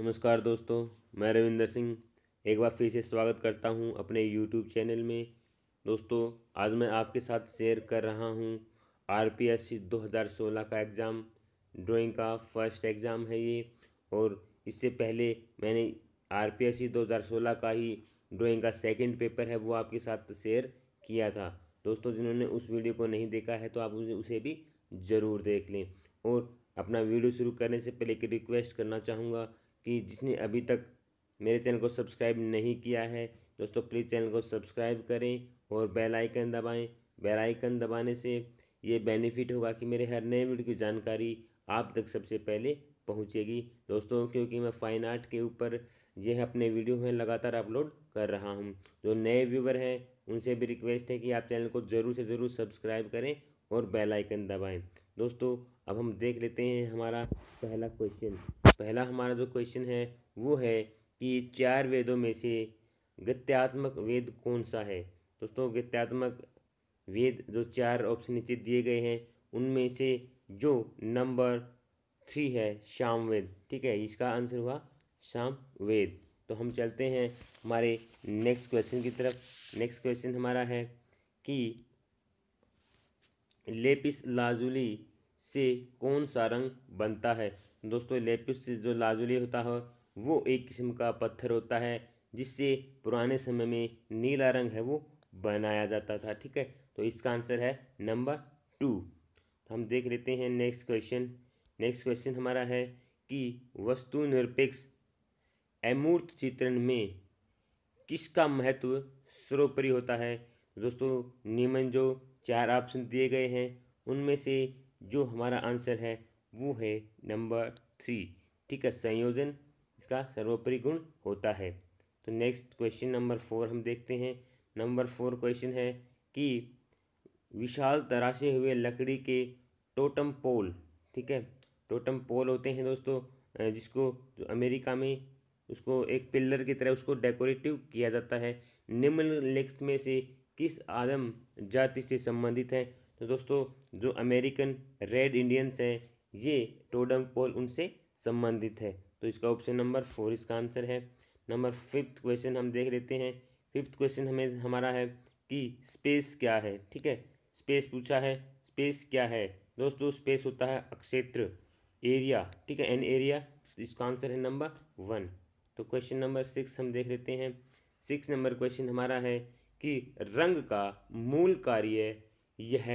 नमस्कार दोस्तों मैं रविंदर सिंह एक बार फिर से स्वागत करता हूं अपने यूट्यूब चैनल में दोस्तों आज मैं आपके साथ शेयर कर रहा हूं आरपीएससी 2016 का एग्ज़ाम ड्राइंग का फर्स्ट एग्ज़ाम है ये और इससे पहले मैंने आरपीएससी 2016 का ही ड्राइंग का सेकंड पेपर है वो आपके साथ शेयर किया था दोस्तों जिन्होंने उस वीडियो को नहीं देखा है तो आप उसे भी ज़रूर देख लें और अपना वीडियो शुरू करने से पहले एक रिक्वेस्ट करना चाहूँगा कि जिसने अभी तक मेरे चैनल को सब्सक्राइब नहीं किया है दोस्तों प्लीज़ चैनल को सब्सक्राइब करें और बेल आइकन दबाएं बेल आइकन दबाने से ये बेनिफिट होगा कि मेरे हर नए वीडियो की जानकारी आप तक सबसे पहले पहुंचेगी दोस्तों क्योंकि मैं फ़ाइन आर्ट के ऊपर यह अपने वीडियो हैं लगातार अपलोड कर रहा हूं जो नए व्यूवर हैं उनसे भी रिक्वेस्ट है कि आप चैनल को ज़रूर से ज़रूर सब्सक्राइब करें और बेलाइकन दबाएँ दोस्तों अब हम देख लेते हैं हमारा पहला क्वेश्चन पहला हमारा जो क्वेश्चन है वो है कि चार वेदों में से गत्यात्मक वेद कौन सा है दोस्तों गत्यात्मक वेद जो चार ऑप्शन नीचे दिए गए हैं उनमें से जो नंबर थ्री है श्याम वेद ठीक है इसका आंसर हुआ श्याम वेद तो हम चलते हैं हमारे नेक्स्ट क्वेश्चन की तरफ नेक्स्ट क्वेश्चन हमारा है कि लेपिस लाजुली से कौन सा रंग बनता है दोस्तों लेपिस से जो लाजुली होता है वो एक किस्म का पत्थर होता है जिससे पुराने समय में नीला रंग है वो बनाया जाता था ठीक है तो इसका आंसर है नंबर टू तो हम देख लेते हैं नेक्स्ट क्वेश्चन नेक्स्ट क्वेश्चन हमारा है कि वस्तु निरपेक्ष अमूर्त चित्रण में किसका महत्व सर्वोपरि होता है दोस्तों नियमन जो चार ऑप्शन दिए गए हैं उनमें से जो हमारा आंसर है वो है नंबर थ्री ठीक है संयोजन इसका सर्वोपरि गुण होता है तो नेक्स्ट क्वेश्चन नंबर फोर हम देखते हैं नंबर फोर क्वेश्चन है कि विशाल तराशे हुए लकड़ी के टोटम पोल ठीक है टोटम पोल होते हैं दोस्तों जिसको जो अमेरिका में उसको एक पिल्लर की तरह उसको डेकोरेटिव किया जाता है निम्नलिखित में से किस आदम जाति से संबंधित है तो दोस्तों जो अमेरिकन रेड इंडियंस हैं ये टोडम पोल उनसे संबंधित है तो इसका ऑप्शन नंबर फोर इसका आंसर है नंबर फिफ्थ क्वेश्चन हम देख लेते हैं फिफ्थ क्वेश्चन हमें हमारा है कि स्पेस क्या है ठीक है स्पेस पूछा है स्पेस क्या है दोस्तों स्पेस होता है अक्षेत्र एरिया ठीक है एन एरिया तो इसका आंसर है नंबर वन तो क्वेश्चन नंबर सिक्स हम देख लेते हैं सिक्स नंबर क्वेश्चन हमारा है कि रंग का मूल कार्य यह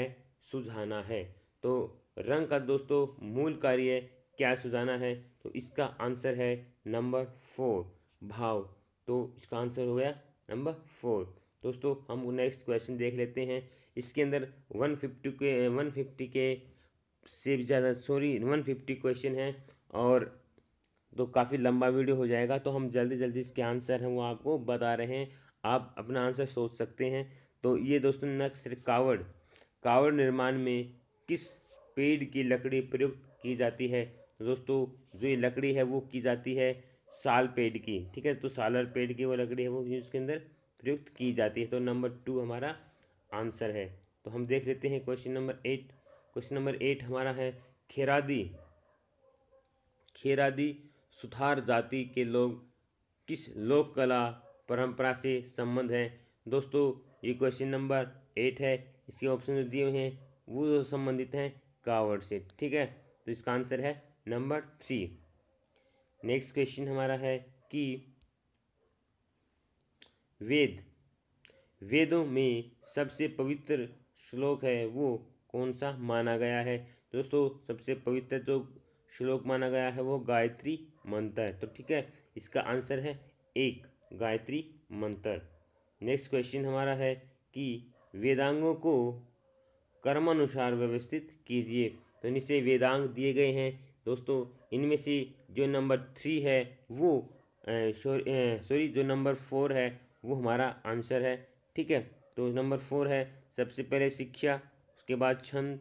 सुझाना है तो रंग का दोस्तों मूल कार्य क्या सुझाना है तो इसका आंसर है नंबर फोर भाव तो इसका आंसर हो गया नंबर फोर दोस्तों हम नेक्स्ट क्वेश्चन देख लेते हैं इसके अंदर वन फिफ्टी के वन फिफ्टी के से भी ज़्यादा सॉरी वन फिफ्टी क्वेश्चन है और तो काफ़ी लंबा वीडियो हो जाएगा तो हम जल्दी जल्दी इसके आंसर हैं वो आपको बता रहे हैं आप अपना आंसर सोच सकते हैं तो ये दोस्तों नक्स रिकावड कावड़ निर्माण में किस पेड़ की लकड़ी प्रयुक्त की जाती है दोस्तों जो ये लकड़ी है वो की जाती है साल पेड़ की ठीक है तो सालर पेड़ की वो लकड़ी है वो उसके अंदर प्रयुक्त की जाती है तो नंबर टू हमारा आंसर है तो हम देख लेते हैं question number eight question number eight हमारा है खेरादी खेरादी सुथार जाति के लोग किस लोक कला परंपरा से संबंध है दोस्तों ये क्वेश्चन नंबर एट है इसके ऑप्शन जो दिए हुए हैं वो जो संबंधित हैं कावड़ से ठीक है तो इसका आंसर है नंबर थ्री नेक्स्ट क्वेश्चन हमारा है कि वेद वेदों में सबसे पवित्र श्लोक है वो कौन सा माना गया है दोस्तों सबसे पवित्र जो श्लोक माना गया है वो गायत्री मंत्र तो ठीक है इसका आंसर है एक गायत्री मंत्र नेक्स्ट क्वेश्चन हमारा है कि वेदांगों को कर्मानुसार व्यवस्थित कीजिए तो इनसे वेदांग दिए गए हैं दोस्तों इनमें से जो नंबर थ्री है वो सॉरी जो नंबर फोर है वो हमारा आंसर है ठीक है तो नंबर फोर है सबसे पहले शिक्षा उसके बाद छंद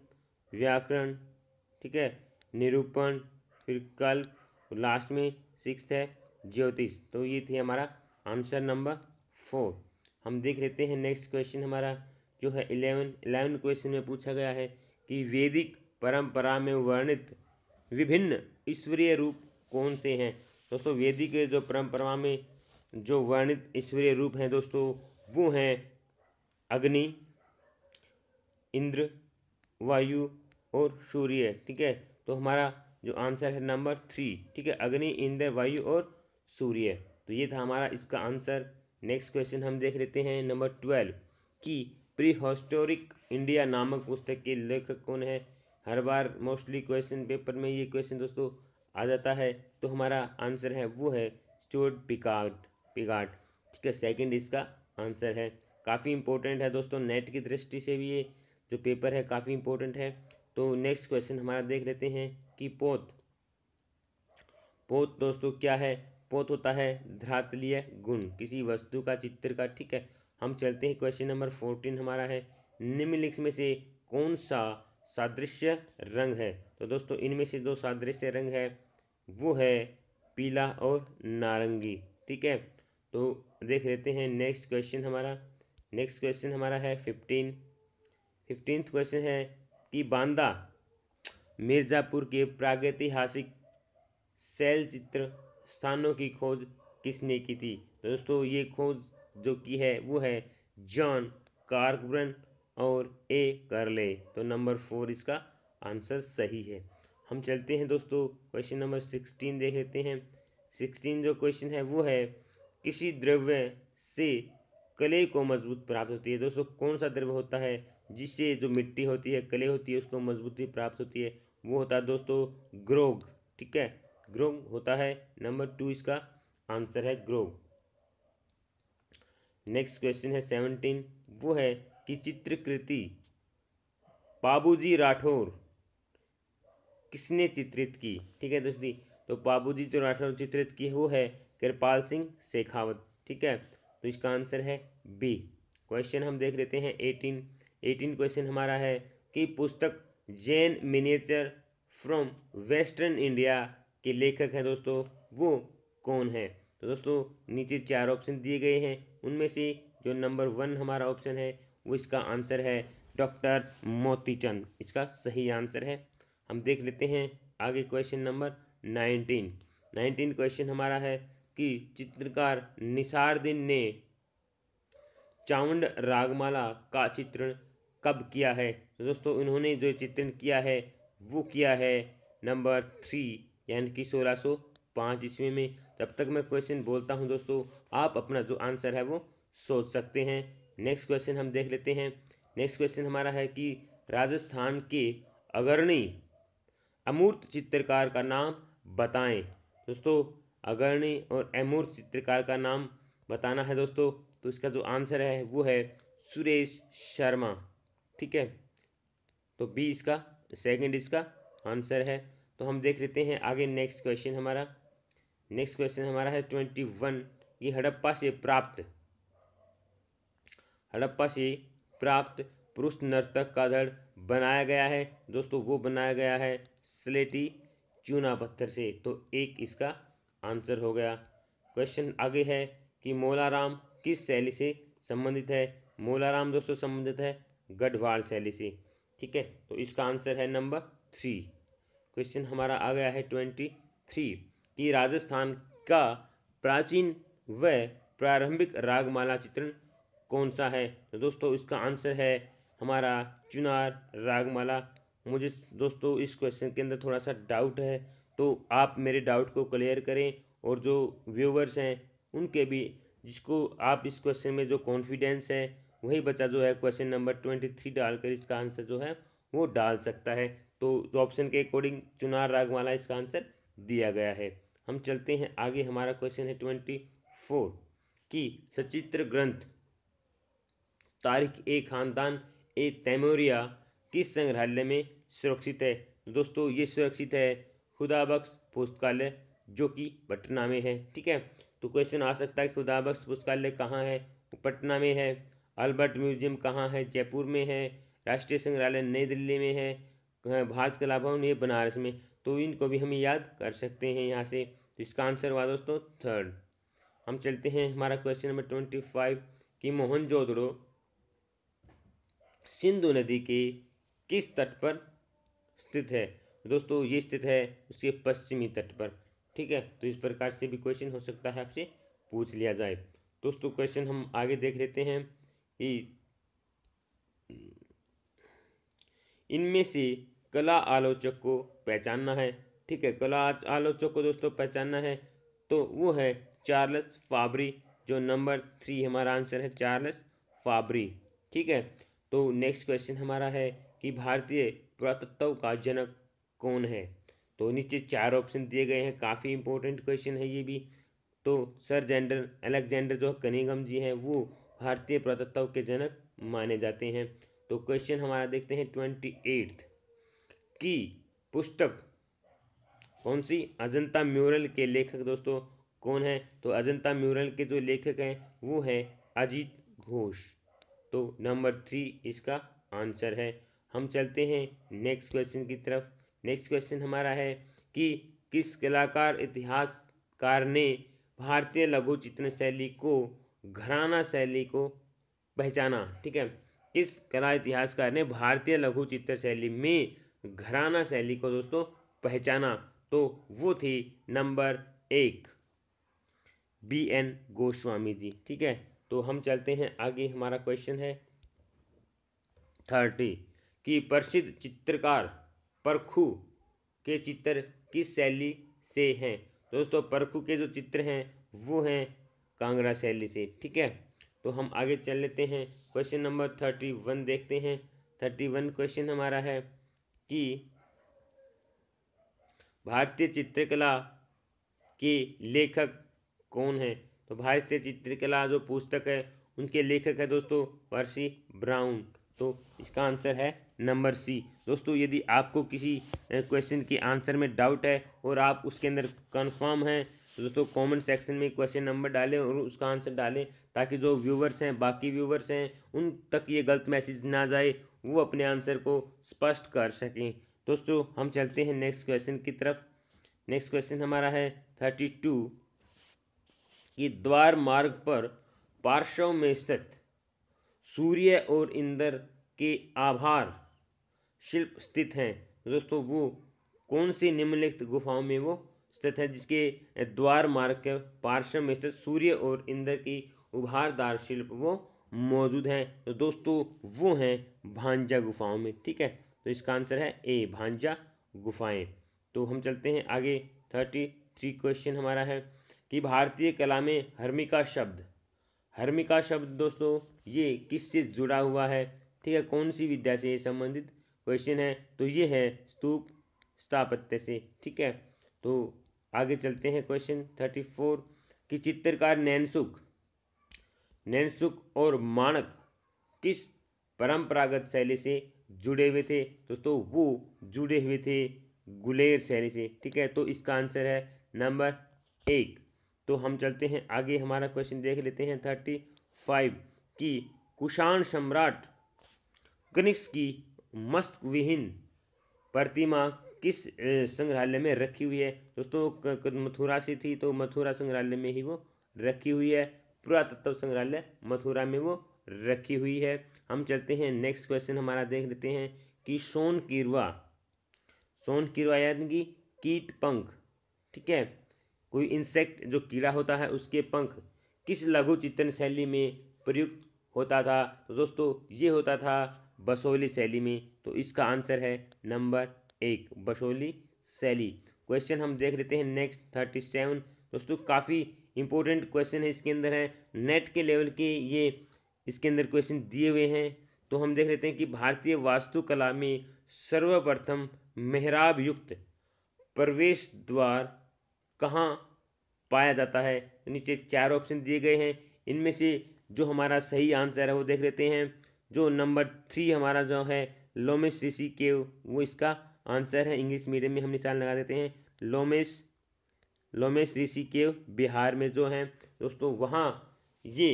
व्याकरण ठीक है निरूपण फिर कल्प लास्ट में सिक्स है ज्योतिष तो ये थी हमारा आंसर नंबर फोर हम देख लेते हैं नेक्स्ट क्वेश्चन हमारा जो है इलेवन इलेवन क्वेश्चन में पूछा गया है कि वैदिक परंपरा में वर्णित विभिन्न ईश्वरीय रूप कौन से हैं दोस्तों वैदिक जो परंपरा में जो वर्णित ईश्वरीय रूप हैं दोस्तों वो हैं अग्नि इंद्र वायु और सूर्य ठीक है तो हमारा जो आंसर है नंबर थ्री ठीक है अग्नि इंद्र वायु और सूर्य तो ये था हमारा इसका आंसर नेक्स्ट क्वेश्चन हम देख लेते हैं नंबर ट्वेल्व कि प्रीहिस्टोरिक इंडिया नामक पुस्तक के लेखक कौन है हर बार मोस्टली क्वेश्चन पेपर में ये क्वेश्चन दोस्तों आ जाता है तो हमारा आंसर है वो है स्टोर्ड पिकार्ड पिकार्ड ठीक है सेकंड इसका आंसर है काफ़ी इंपॉर्टेंट है दोस्तों नेट की दृष्टि से भी ये जो पेपर है काफ़ी इंपॉर्टेंट है तो नेक्स्ट क्वेश्चन हमारा देख लेते हैं कि पोत पोत दोस्तों क्या है पोत होता है धरातलीय गुण किसी वस्तु का चित्र का ठीक है हम चलते हैं क्वेश्चन नंबर फोर्टीन हमारा है निम्नलिखित में से कौन सा सादृश्य रंग है तो दोस्तों इनमें से दो सादृश्य रंग है वो है पीला और नारंगी ठीक है तो देख लेते हैं नेक्स्ट क्वेश्चन हमारा नेक्स्ट क्वेश्चन हमारा है फिफ्टीन फिफ्टीन क्वेश्चन है कि बांदा मिर्ज़ापुर के प्रागैतिहासिक शैलचित्र स्थानों की खोज किसने की थी तो दोस्तों ये खोज जो कि है वो है जॉन कार्कब्रन और ए करले तो नंबर फोर इसका आंसर सही है हम चलते हैं दोस्तों क्वेश्चन नंबर सिक्सटीन देख लेते हैं सिक्सटीन जो क्वेश्चन है वो है किसी द्रव्य से कले को मजबूत प्राप्त होती है दोस्तों कौन सा द्रव्य होता है जिससे जो मिट्टी होती है कले होती है उसको मजबूती प्राप्त होती है वो होता है दोस्तों ग्रोग ठीक है ग्रोग होता है नंबर टू इसका आंसर है ग्रोग नेक्स्ट क्वेश्चन है सेवनटीन वो है कि चित्रकृति बाबूजी राठौर किसने चित्रित की ठीक है दोस्ती तो बाबूजी जो राठौर चित्रित की वो है कृपाल सिंह शेखावत ठीक है तो इसका आंसर है बी क्वेश्चन हम देख लेते हैं एटीन एटीन क्वेश्चन हमारा है कि पुस्तक Jain miniature from western India के लेखक हैं दोस्तों वो कौन है तो दोस्तों नीचे चार ऑप्शन दिए गए हैं उनमें से जो नंबर वन हमारा ऑप्शन है वो इसका आंसर है डॉक्टर मोतीचंद इसका सही आंसर है हम देख लेते हैं आगे question number nineteen nineteen question हमारा है कि चित्रकार निसारदीन ने चावंड रागमाला का चित्रण कब किया है तो दोस्तों इन्होंने जो चित्रण किया है वो किया है नंबर थ्री यानी कि सोलह सौ पाँच ईस्वी में तब तक मैं क्वेश्चन बोलता हूँ दोस्तों आप अपना जो आंसर है वो सोच सकते हैं नेक्स्ट क्वेश्चन हम देख लेते हैं नेक्स्ट क्वेश्चन हमारा है कि राजस्थान के अग्रणी अमूर्त चित्रकार का नाम बताएं दोस्तों अग्रणी और अमूर्त चित्रकार का नाम बताना है दोस्तों तो इसका जो आंसर है वो है सुरेश शर्मा ठीक है तो बी इसका सेकंड इसका आंसर है तो हम देख लेते हैं आगे नेक्स्ट क्वेश्चन हमारा नेक्स्ट क्वेश्चन हमारा है ट्वेंटी वन ये हड़प्पा से प्राप्त हड़प्पा से प्राप्त पुरुष नर्तक का धड़ बनाया गया है दोस्तों वो बनाया गया है स्लेटी चूना पत्थर से तो एक इसका आंसर हो गया क्वेश्चन आगे है कि मोलाराम किस शैली से संबंधित है मोलाराम दोस्तों संबंधित है गढ़वाल शैली से ठीक है तो इसका आंसर है नंबर थ्री क्वेश्चन हमारा आ गया है ट्वेंटी थ्री कि राजस्थान का प्राचीन व प्रारंभिक रागमाला चित्रण कौन सा है तो दोस्तों इसका आंसर है हमारा चुनार रागमाला मुझे दोस्तों इस क्वेश्चन के अंदर थोड़ा सा डाउट है तो आप मेरे डाउट को क्लियर करें और जो व्यूवर्स हैं उनके भी जिसको आप इस क्वेश्चन में जो कॉन्फिडेंस है वही बच्चा जो है क्वेश्चन नंबर ट्वेंटी थ्री डालकर इसका आंसर जो है वो डाल सकता है तो ऑप्शन के अकॉर्डिंग चुनार रागमाला इसका आंसर दिया गया है हम चलते हैं आगे हमारा क्वेश्चन है ट्वेंटी फोर कि सचित्र ग्रंथ तारीख ए खानदान ए तैमोरिया किस संग्रहालय में सुरक्षित है दोस्तों ये सुरक्षित है खुदाबख्श पुस्तकालय जो कि पटना में है ठीक है तो क्वेश्चन आ सकता है कि खुदाबख्श पुस्तकालय कहाँ है पटना में है अल्बर्ट म्यूजियम कहाँ है जयपुर में है राष्ट्रीय संग्रहालय नई दिल्ली में है भारत कला भवन ये बनारस में तो इनको भी हम याद कर सकते हैं यहाँ से तो इसका आंसर हुआ दोस्तों थर्ड हम चलते हैं हमारा क्वेश्चन नंबर ट्वेंटी फाइव कि मोहनजोदड़ो सिंधु नदी के किस तट पर स्थित है दोस्तों ये स्थित है उसके पश्चिमी तट पर ठीक है तो इस प्रकार से भी क्वेश्चन हो सकता है आपसे पूछ लिया जाए दोस्तों क्वेश्चन हम आगे देख लेते हैं कि इनमें से कला आलोचक को पहचानना है ठीक है कला आलोचक को दोस्तों पहचानना है तो वो है चार्लस फाबरी जो नंबर थ्री हमारा आंसर है चार्लस फाबरी ठीक है तो नेक्स्ट क्वेश्चन हमारा है कि भारतीय पुरातत्व का जनक कौन है तो नीचे चार ऑप्शन दिए गए हैं काफ़ी इंपॉर्टेंट क्वेश्चन है ये भी तो सर जेंडर अलेक्जेंडर जो कनिगम जी हैं वो भारतीय पुरातत्व के जनक माने जाते हैं तो क्वेश्चन हमारा देखते हैं ट्वेंटी एट्थ की पुस्तक कौन सी अजंता म्यूरल के लेखक दोस्तों कौन है तो अजंता म्यूरल के जो लेखक हैं वो है अजीत घोष तो नंबर थ्री इसका आंसर है हम चलते हैं नेक्स्ट क्वेश्चन की तरफ नेक्स्ट क्वेश्चन हमारा है कि किस कलाकार इतिहासकार ने भारतीय लघु चित्र शैली को घराना शैली को पहचाना ठीक है किस कला इतिहासकार ने भारतीय लघु चित्र शैली में घराना शैली को दोस्तों पहचाना तो वो थी नंबर एक बी एन गोस्वामी जी ठीक है तो हम चलते हैं आगे हमारा क्वेश्चन है थर्टी कि प्रसिद्ध चित्रकार परखू के चित्र किस शैली से हैं दोस्तों परखू के जो चित्र हैं वो हैं कांगड़ा शैली से ठीक है तो हम आगे चल लेते हैं क्वेश्चन नंबर थर्टी वन देखते हैं थर्टी वन क्वेश्चन हमारा है कि भारतीय चित्रकला के लेखक कौन है तो भारतीय चित्रकला जो पुस्तक है उनके लेखक है दोस्तों वर्षी ब्राउन तो इसका आंसर है नंबर सी दोस्तों यदि आपको किसी क्वेश्चन के आंसर में डाउट है और आप उसके अंदर कंफर्म हैं तो दोस्तों कमेंट सेक्शन में क्वेश्चन नंबर डालें और उसका आंसर डालें ताकि जो व्यूवर्स हैं बाकी व्यूवर्स हैं उन तक ये गलत मैसेज ना जाए वो अपने आंसर को स्पष्ट कर सकें दोस्तों हम चलते हैं नेक्स्ट क्वेश्चन की तरफ नेक्स्ट क्वेश्चन हमारा है थर्टी टू कि द्वार मार्ग पर पार्श्व में स्थित सूर्य और इंद्र के आभार शिल्प स्थित हैं दोस्तों वो कौन सी निम्नलिखित गुफाओं में वो स्थित है जिसके द्वार मार्ग के पार्श्व में स्थित सूर्य और इंद्र की उभारदार शिल्प वो मौजूद हैं तो दोस्तों वो हैं भांजा गुफाओं में ठीक है तो इसका आंसर है ए भांजा गुफाएं तो हम चलते हैं आगे थर्टी थ्री क्वेश्चन हमारा है कि भारतीय कला में हर्मिका शब्द हर्मिका शब्द दोस्तों ये किससे जुड़ा हुआ है ठीक है कौन सी विद्या से संबंधित क्वेश्चन है तो ये है स्तूप स्थापत्य से ठीक है तो आगे चलते हैं क्वेश्चन थर्टी फोर कि चित्रकार नैनसुख नैनसुख और माणक किस परंपरागत शैली से जुड़े हुए थे दोस्तों वो जुड़े हुए थे गुलेर शैली से ठीक है तो इसका आंसर है नंबर एक तो हम चलते हैं आगे हमारा क्वेश्चन देख लेते हैं थर्टी फाइव कि कुषाण सम्राट कनिष्क की मस्क विहीन प्रतिमा किस संग्रहालय में रखी हुई है दोस्तों मथुरा से थी तो मथुरा संग्रहालय में ही वो रखी हुई है पुरातत्व संग्रहालय मथुरा में वो रखी हुई है हम चलते हैं नेक्स्ट क्वेश्चन हमारा देख लेते हैं कि सोन किरवा सोन किरवा यानी कि कीट पंख ठीक है कोई इंसेक्ट जो कीड़ा होता है उसके पंख किस लघु चित्रण शैली में प्रयुक्त होता था तो दोस्तों ये होता था बसोली शैली में तो इसका आंसर है नंबर एक बसोली शैली क्वेश्चन हम देख लेते हैं नेक्स्ट थर्टी सेवन दोस्तों काफ़ी इंपॉर्टेंट क्वेश्चन है इसके अंदर है नेट के लेवल के ये इसके अंदर क्वेश्चन दिए हुए हैं तो हम देख लेते हैं कि भारतीय वास्तुकला में सर्वप्रथम मेहराब युक्त प्रवेश द्वार कहाँ पाया जाता है तो नीचे चार ऑप्शन दिए गए हैं इनमें से जो हमारा सही आंसर है वो देख लेते हैं जो नंबर थ्री हमारा जो है लोमेश ऋषि के वो इसका आंसर है इंग्लिश मीडियम में हम निशान लगा देते हैं लोमेश लोमेश ऋषि के बिहार में जो है दोस्तों वहाँ ये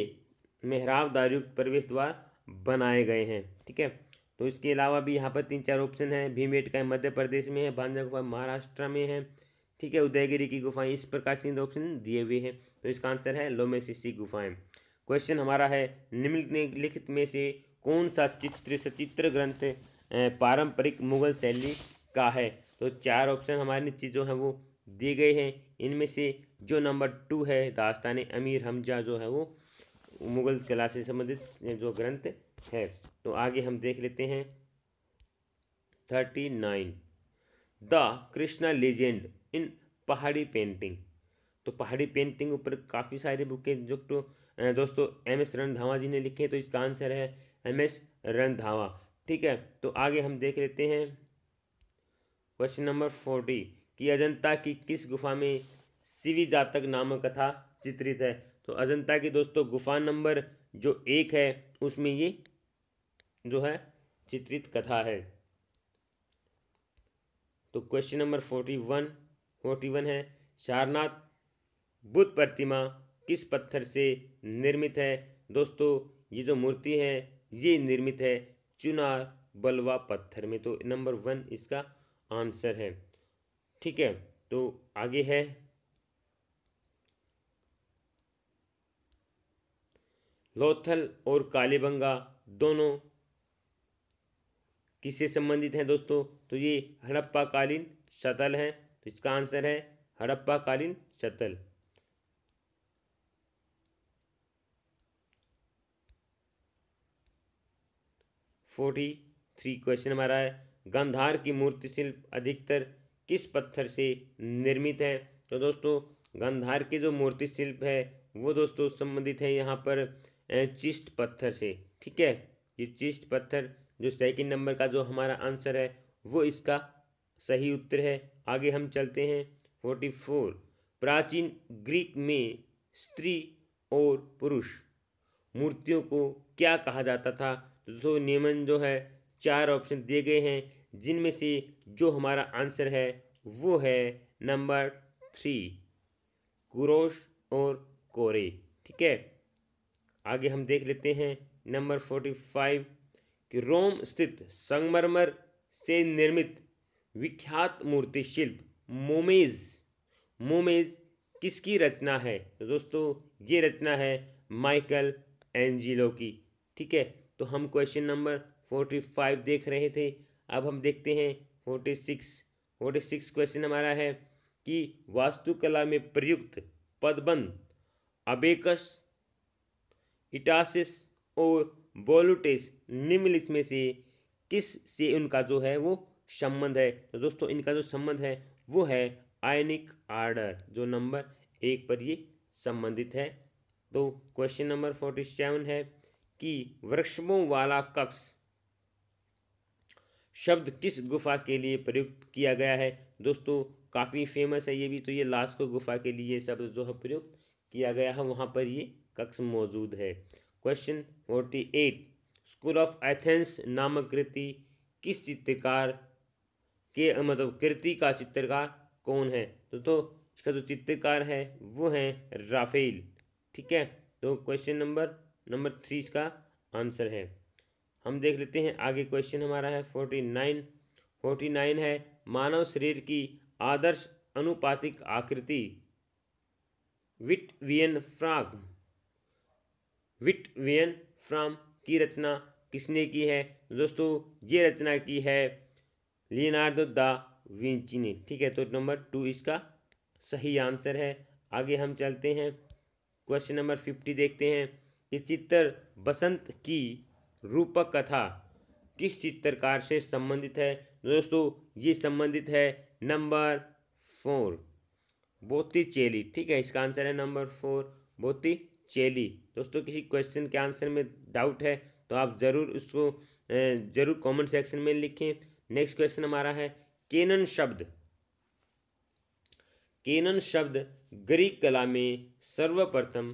मेहराब युक्त प्रवेश द्वार बनाए गए हैं ठीक है तो इसके अलावा भी यहाँ पर तीन चार ऑप्शन है भीमेट का मध्य प्रदेश में है बांजा गुफा महाराष्ट्र में है ठीक है उदयगिरी की गुफाएं इस प्रकार से ऑप्शन दिए हुए हैं तो इसका आंसर है लोमेश ऋषि गुफाएं क्वेश्चन हमारा है निम्नलिखित में से कौन सा चित्र सचित्र ग्रंथ पारंपरिक मुगल शैली का है तो चार ऑप्शन हमारे नीचे जो है वो दिए गए हैं इनमें से जो नंबर टू है दास्तान अमीर हमजा जो है वो मुग़ल कला से संबंधित जो ग्रंथ है तो आगे हम देख लेते हैं thirty nine the Krishna legend in Pahari painting तो पहाड़ी पेंटिंग ऊपर काफ़ी सारे बुकें जो तो दोस्तों एम एस रणधावा जी ने लिखे हैं तो इसका आंसर है एम एस रणधावा ठीक है तो आगे हम देख लेते हैं क्वेश्चन नंबर फोर्टी कि अजंता की किस गुफा में शिवी जातक नामक कथा चित्रित है तो अजंता की दोस्तों गुफा नंबर जो एक है उसमें ये जो है चित्रित कथा है तो question number forty one forty one है सारनाथ बुद्ध प्रतिमा किस पत्थर से निर्मित है दोस्तों ये जो मूर्ति है ये निर्मित है चुनार बलवा पत्थर में तो नंबर वन इसका आंसर है ठीक है तो आगे है लोथल और कालीबंगा दोनों किससे संबंधित हैं दोस्तों तो ये हड़प्पा कालीन शतल हैं तो इसका आंसर है हड़प्पा कालीन शतल फोर्टी थ्री क्वेश्चन हमारा है गंधार की मूर्ति शिल्प अधिकतर किस पत्थर से निर्मित है तो दोस्तों गंधार के जो मूर्ति शिल्प है वो दोस्तों संबंधित है यहाँ पर चिस्ट पत्थर से ठीक है ये चिस्ट पत्थर जो सेकंड नंबर का जो हमारा आंसर है वो इसका सही उत्तर है आगे हम चलते हैं फोर्टी फोर प्राचीन ग्रीक में स्त्री और पुरुष मूर्तियों को क्या कहा जाता था तो नियमन जो है चार ऑप्शन दिए गए हैं जिनमें से जो हमारा आंसर है वो है नंबर थ्री कुरोश और कोरे ठीक है आगे हम देख लेते हैं नंबर फोर्टी फाइव कि रोम स्थित संगमरमर से निर्मित विख्यात मूर्ति शिल्प मोमेज मोमेज किसकी रचना है तो दोस्तों ये रचना है माइकल एंजिलो की ठीक है तो हम क्वेश्चन नंबर फोर्टी फाइव देख रहे थे अब हम देखते हैं forty six forty six question हमारा है कि वास्तुकला में प्रयुक्त पदबंद अबेकस इटासिस और बोलुटेस निम्नलिखित में से किस से उनका जो है वो संबंध है तो दोस्तों इनका जो संबंध है वो है आयनिक आर्डर जो नंबर एक पर ये संबंधित है तो क्वेश्चन नंबर फोर्टी सेवन है कि वृक्षों वाला कक्ष शब्द किस गुफा के लिए प्रयुक्त किया गया है दोस्तों काफ़ी फेमस है ये भी तो ये लास्को गुफा के लिए शब्द जो है प्रयुक्त किया गया है वहाँ पर ये कक्ष मौजूद है question forty eight school of Athens नामक कृति किस चित्रकार के मतलब कृति का चित्रकार कौन है तो, तो इसका जो चित्रकार है वो है राफेल ठीक है तो क्वेश्चन नंबर नंबर थ्री इसका आंसर है हम देख लेते हैं आगे क्वेश्चन हमारा है फोर्टी नाइन फोर्टी नाइन है मानव शरीर की आदर्श अनुपातिक आकृति विट वियन फ्राग विट वियन फ्राम की रचना किसने की है दोस्तों ये रचना की है लियनार्डो दा विंची ने ठीक है तो नंबर टू इसका सही आंसर है आगे हम चलते हैं क्वेश्चन नंबर फिफ्टी देखते हैं कि चित्र बसंत की रूपक कथा किस चित्रकार से संबंधित है तो दोस्तों ये संबंधित है नंबर फोर बोती चेली ठीक है इसका आंसर है नंबर फोर बोती चेली दोस्तों किसी क्वेश्चन के आंसर में डाउट है तो आप ज़रूर उसको ज़रूर कमेंट सेक्शन में लिखें नेक्स्ट क्वेश्चन हमारा है केनन शब्द केनन शब्द ग्रीक कला में सर्वप्रथम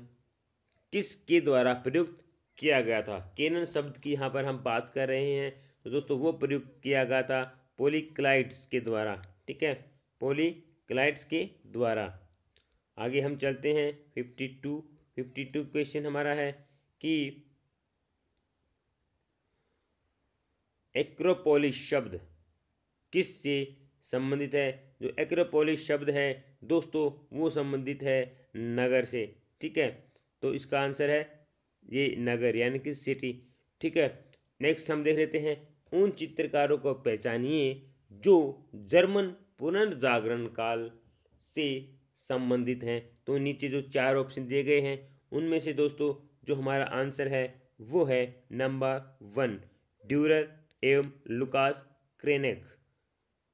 किसके द्वारा प्रयुक्त किया गया था केनन शब्द की यहाँ पर हम बात कर रहे हैं तो दोस्तों वो प्रयोग किया गया था पोलिक्लाइड्स के द्वारा ठीक है पोलिक्लाइड्स के द्वारा आगे हम चलते हैं fifty two fifty two question हमारा है कि एक्रोपोलिस शब्द किस से संबंधित है जो एक्रोपोलिस शब्द है दोस्तों वो संबंधित है नगर से ठीक है तो इसका आंसर है ये नगर यानी कि सिटी ठीक है नेक्स्ट हम देख लेते हैं उन चित्रकारों को पहचानिए जो जर्मन पुनर्जागरण काल से संबंधित हैं तो नीचे जो चार ऑप्शन दिए गए हैं उनमें से दोस्तों जो हमारा आंसर है वो है नंबर वन ड्यूरर एवं लुकास क्रेनेक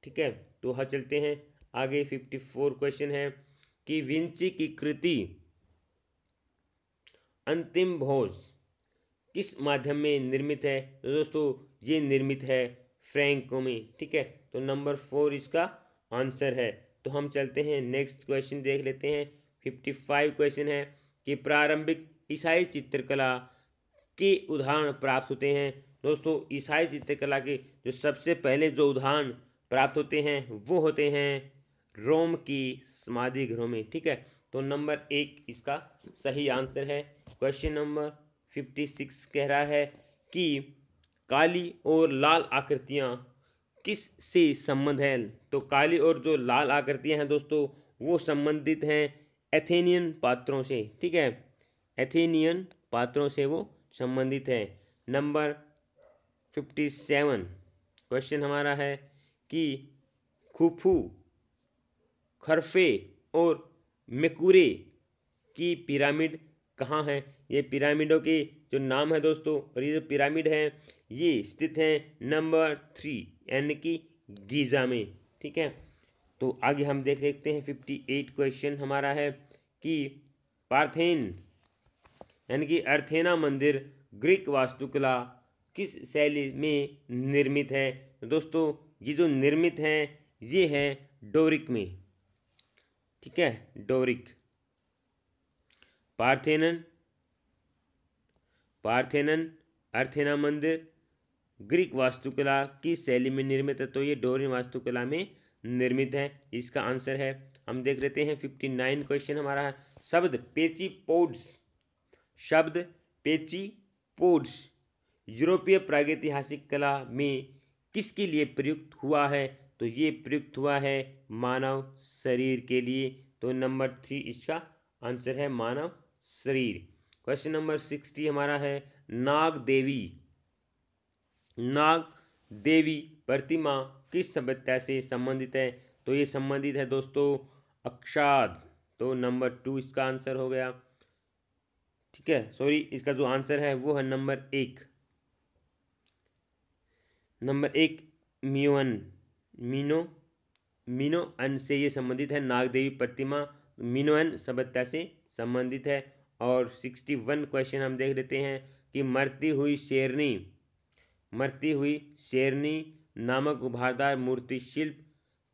ठीक है तो हाँ चलते हैं आगे फिफ्टी फोर क्वेश्चन है कि विंची की कृति अंतिम भोज किस माध्यम में निर्मित है तो दोस्तों ये निर्मित है फ्रैंको में ठीक है तो नंबर फोर इसका आंसर है तो हम चलते हैं नेक्स्ट क्वेश्चन देख लेते हैं फिफ्टी फाइव क्वेश्चन है कि प्रारंभिक ईसाई चित्रकला के उदाहरण प्राप्त होते हैं दोस्तों ईसाई चित्रकला के जो सबसे पहले जो उदाहरण प्राप्त होते हैं वो होते हैं रोम की समाधि घरों में ठीक है तो नंबर एक इसका सही आंसर है क्वेश्चन नंबर फिफ्टी सिक्स कह रहा है कि काली और लाल आकृतियाँ किस से संबंध है तो काली और जो लाल आकृतियाँ हैं दोस्तों वो संबंधित हैं एथेनियन पात्रों से ठीक है एथेनियन पात्रों से वो संबंधित हैं नंबर फिफ्टी सेवन क्वेश्चन हमारा है कि खुफू खरफे और मेकुरे की पिरामिड कहाँ हैं ये पिरामिडों के जो नाम है दोस्तों और ये जो पिरामिड हैं ये स्थित हैं नंबर थ्री यानी कि गीजा में ठीक है तो आगे हम देख लेते हैं फिफ्टी एट क्वेश्चन हमारा है कि पार्थेन यानी कि अर्थेना मंदिर ग्रीक वास्तुकला किस शैली में निर्मित है तो दोस्तों ये जो निर्मित हैं ये है डोरिक में ठीक है डोरिक पार्थेनन पार्थेनन अर्थेना मंदिर ग्रीक वास्तुकला की शैली में निर्मित है तो ये डोरियन वास्तुकला में निर्मित है इसका आंसर है हम देख लेते हैं फिफ्टी नाइन क्वेश्चन हमारा है शब्द पेची पोड्स शब्द पेची पोड्स यूरोपीय प्रागैतिहासिक कला में किसके लिए प्रयुक्त हुआ है तो ये प्रयुक्त हुआ है मानव शरीर के लिए तो नंबर थ्री इसका आंसर है मानव शरीर क्वेश्चन नंबर सिक्सटी हमारा है नाग देवी नाग देवी प्रतिमा किस सभ्यता से संबंधित है तो ये संबंधित है दोस्तों अक्षाद तो नंबर टू इसका आंसर हो गया ठीक है सॉरी इसका जो आंसर है वो है नंबर एक नंबर एक मियोन मीनो मीनोअन से ये संबंधित है नागदेवी प्रतिमा मीनोअन सभ्यता से संबंधित है और सिक्सटी वन क्वेश्चन हम देख लेते हैं कि मरती हुई शेरनी मरती हुई शेरनी नामक उभारदार मूर्ति शिल्प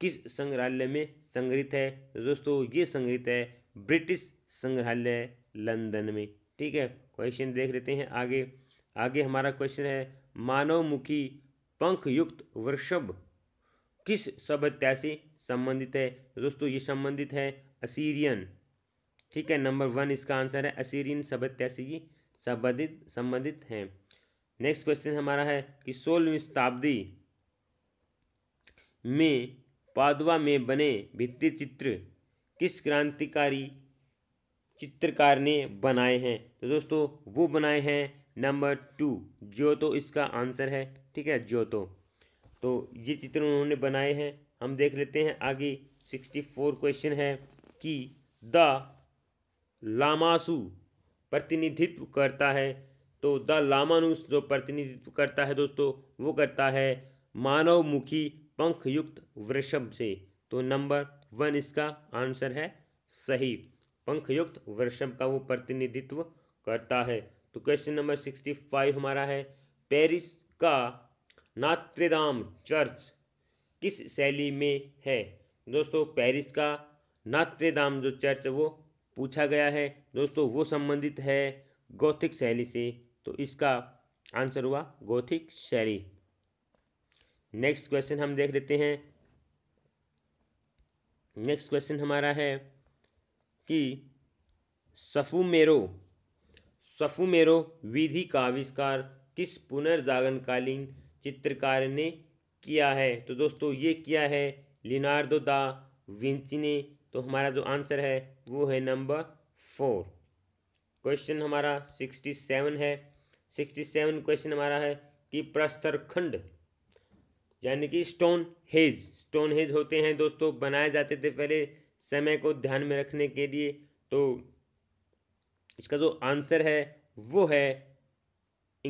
किस संग्रहालय में संग्रहित है तो दोस्तों ये संग्रहित है ब्रिटिश संग्रहालय लंदन में ठीक है क्वेश्चन देख लेते हैं आगे आगे हमारा क्वेश्चन है मानवमुखी पंखयुक्त वृषभ किस सभ्यता से संबंधित है तो दोस्तों ये संबंधित है असीरियन ठीक है नंबर वन इसका आंसर है असीरिन सभ्यसी संबंधित संबंधित हैं नेक्स्ट क्वेश्चन हमारा है कि सोलहवीं शताब्दी में पादवा में बने भित्ति चित्र किस क्रांतिकारी चित्रकार ने बनाए हैं तो दोस्तों वो बनाए हैं नंबर टू जो तो इसका आंसर है ठीक है जो तो तो ये चित्र उन्होंने बनाए हैं हम देख लेते हैं आगे सिक्सटी फोर क्वेश्चन है कि द लामासु प्रतिनिधित्व करता है तो द लामानुस जो प्रतिनिधित्व करता है दोस्तों वो करता है मुखी पंख युक्त वृषभ से तो नंबर वन इसका आंसर है सही पंखयुक्त वृषभ का वो प्रतिनिधित्व करता है तो क्वेश्चन नंबर सिक्सटी फाइव हमारा है पेरिस का नात्रेदाम चर्च किस शैली में है दोस्तों पेरिस का नात्रेदाम जो चर्च है वो पूछा गया है दोस्तों वो संबंधित है गौथिक शैली से तो इसका आंसर हुआ गौथिक शैली नेक्स्ट क्वेश्चन हम देख लेते हैं नेक्स्ट क्वेश्चन हमारा है कि सफुमेरो सफुमेरो विधि का आविष्कार किस पुनर्जागरणकालीन चित्रकार ने किया है तो दोस्तों ये किया है लिनार्डो दा विंची ने तो हमारा जो आंसर है वो है नंबर फोर क्वेश्चन हमारा सिक्सटी सेवन है सिक्सटी सेवन क्वेश्चन हमारा है कि प्रस्तर खंड यानी कि स्टोन हेज स्टोन हेज होते हैं दोस्तों बनाए जाते थे पहले समय को ध्यान में रखने के लिए तो इसका जो आंसर है वो है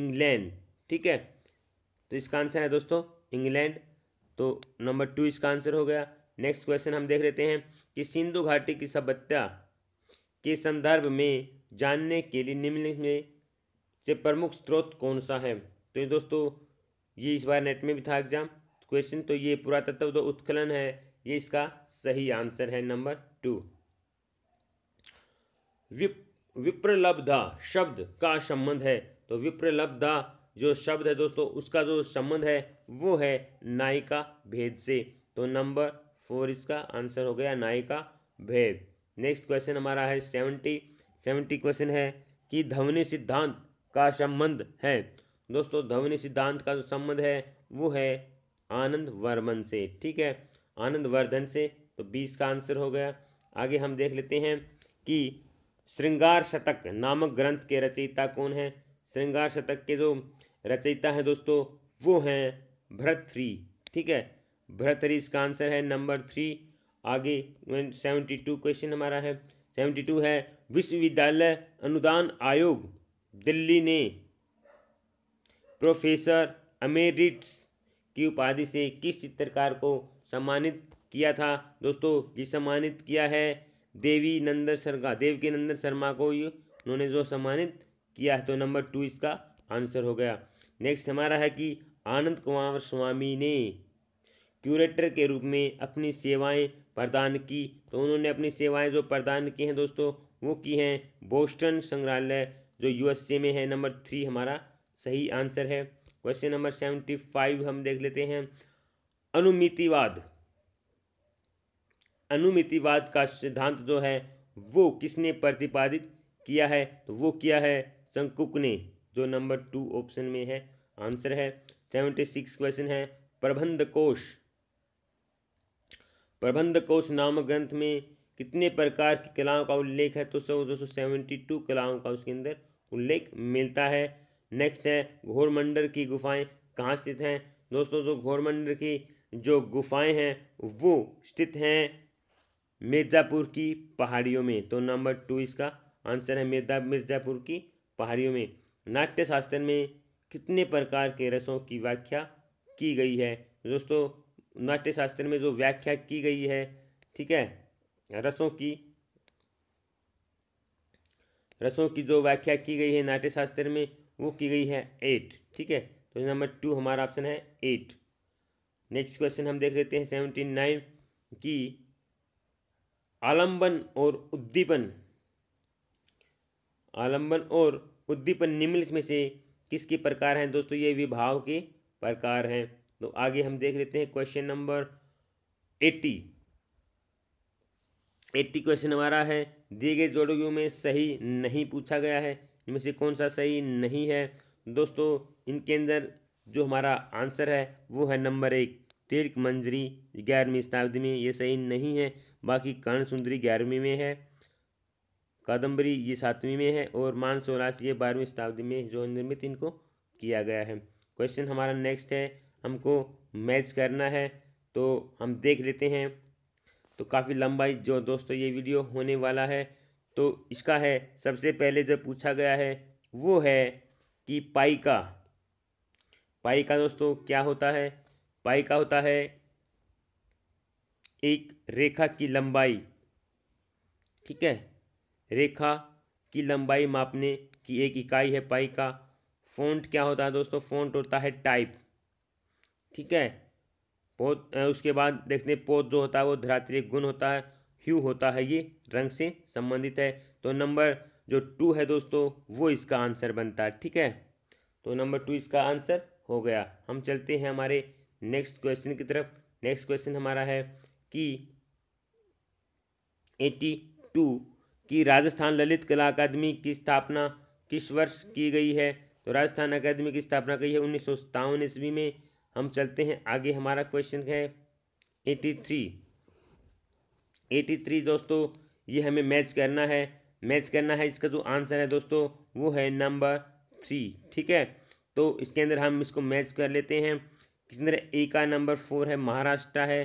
इंग्लैंड ठीक है तो इसका आंसर है दोस्तों इंग्लैंड तो नंबर टू इसका आंसर हो गया नेक्स्ट क्वेश्चन हम देख लेते हैं कि सिंधु घाटी की सभ्यता के संदर्भ में जानने के लिए निम्नलिखित में से प्रमुख स्रोत कौन सा है तो ये दोस्तों ये इस बार नेट में भी था एग्जाम क्वेश्चन तो, तो ये पुरातत्व तो उत्खनन है ये इसका सही आंसर है नंबर टू विप विप्रलब्धा शब्द का संबंध है तो विप्रलब्धा जो शब्द है दोस्तों उसका जो संबंध है वो है नायिका भेद से तो नंबर फोर इसका आंसर हो गया नाई का भेद नेक्स्ट क्वेश्चन हमारा है सेवेंटी सेवेंटी क्वेश्चन है कि ध्वनि सिद्धांत का संबंध है दोस्तों ध्वनि सिद्धांत का जो संबंध है वो है आनंद वर्मन से ठीक है आनंद वर्धन से तो बीस का आंसर हो गया आगे हम देख लेते हैं कि श्रृंगार शतक नामक ग्रंथ के रचयिता कौन है श्रृंगार शतक के जो रचयिता हैं दोस्तों वो हैं भरतरी ठीक है भरतरी इसका आंसर है नंबर थ्री आगे सेवेंटी टू क्वेश्चन हमारा है सेवेंटी टू है विश्वविद्यालय अनुदान आयोग दिल्ली ने प्रोफेसर अमेरिट्स की उपाधि से किस चित्रकार को सम्मानित किया था दोस्तों ये सम्मानित किया है देवी नंदन शर्मा देव के नंदर शर्मा को ये उन्होंने जो सम्मानित किया है तो नंबर टू इसका आंसर हो गया नेक्स्ट हमारा है कि आनंद कुमार स्वामी ने क्यूरेटर के रूप में अपनी सेवाएं प्रदान की तो उन्होंने अपनी सेवाएं जो प्रदान की हैं दोस्तों वो की हैं बोस्टन संग्रहालय जो यूएसए में है नंबर थ्री हमारा सही आंसर है क्वेश्चन नंबर सेवेंटी फाइव हम देख लेते हैं अनुमितिवाद अनुमितिवाद का सिद्धांत जो है वो किसने प्रतिपादित किया है तो वो किया है संकुक ने जो नंबर टू ऑप्शन में है आंसर है सेवेंटी सिक्स क्वेश्चन है प्रबंध कोश प्रबंध कोश नामक ग्रंथ में कितने प्रकार की कलाओं का उल्लेख है तो सौ दो सौ सेवेंटी टू कलाओं का उसके अंदर उल्लेख मिलता है नेक्स्ट है घोरमंडर की गुफाएं कहाँ स्थित हैं दोस्तों जो घोरमंडर की जो गुफाएं हैं वो स्थित हैं मिर्ज़ापुर की पहाड़ियों में तो नंबर टू इसका आंसर है मिर्जा मिर्ज़ापुर की पहाड़ियों में नाट्यशास्त्र में कितने प्रकार के रसों की व्याख्या की गई है दोस्तों शास्त्र में जो व्याख्या की गई है ठीक है रसों की रसों की जो व्याख्या की गई है नाट्यशास्त्र में वो की गई है एट ठीक है तो नंबर टू हमारा ऑप्शन है एट नेक्स्ट क्वेश्चन हम देख लेते हैं सेवेंटी नाइन की आलंबन और उद्दीपन आलंबन और उद्दीपन निम्नलिखित में से किसके प्रकार हैं दोस्तों ये विभाव के प्रकार हैं तो आगे हम देख लेते हैं question number eighty eighty question हमारा है दिए गए जोड़ोगियों में सही नहीं पूछा गया है इनमें से कौन सा सही नहीं है दोस्तों इनके अंदर जो हमारा आंसर है वो है नंबर एक तिलक मंजरी ग्यारहवीं शताब्दी में ये सही नहीं है बाकी कर्ण सुंदरी ग्यारहवीं में है कादम्बरी ये सातवीं में है और मानसोलास ये बारहवीं शताब्दी में जो निर्मित इनको किया गया है क्वेश्चन हमारा नेक्स्ट है हमको मैच करना है तो हम देख लेते हैं तो काफ़ी लंबाई जो दोस्तों ये वीडियो होने वाला है तो इसका है सबसे पहले जो पूछा गया है वो है कि पाई का पाई का दोस्तों क्या होता है पाई का होता है एक रेखा की लंबाई ठीक है रेखा की लंबाई मापने की एक इकाई है पाई का फोंट क्या होता है दोस्तों फोंट होता है टाइप ठीक है पोत उसके बाद देखते हैं पोत जो होता है वो धरात्री गुण होता है ह्यू होता है ये रंग से संबंधित है तो नंबर जो टू है दोस्तों वो इसका आंसर बनता है ठीक है तो नंबर टू इसका आंसर हो गया हम चलते हैं हमारे नेक्स्ट क्वेश्चन की तरफ नेक्स्ट क्वेश्चन हमारा है कि एटी टू की राजस्थान ललित कला अकादमी की स्थापना किस वर्ष की गई है तो राजस्थान अकादमी की स्थापना की है उन्नीस सौ ईस्वी में हम चलते हैं आगे हमारा क्वेश्चन है एटी थ्री एटी थ्री दोस्तों ये हमें मैच करना है मैच करना है इसका जो आंसर है दोस्तों वो है नंबर थ्री ठीक है तो इसके अंदर हम इसको मैच कर लेते हैं इसके अंदर ए का नंबर फोर है महाराष्ट्र है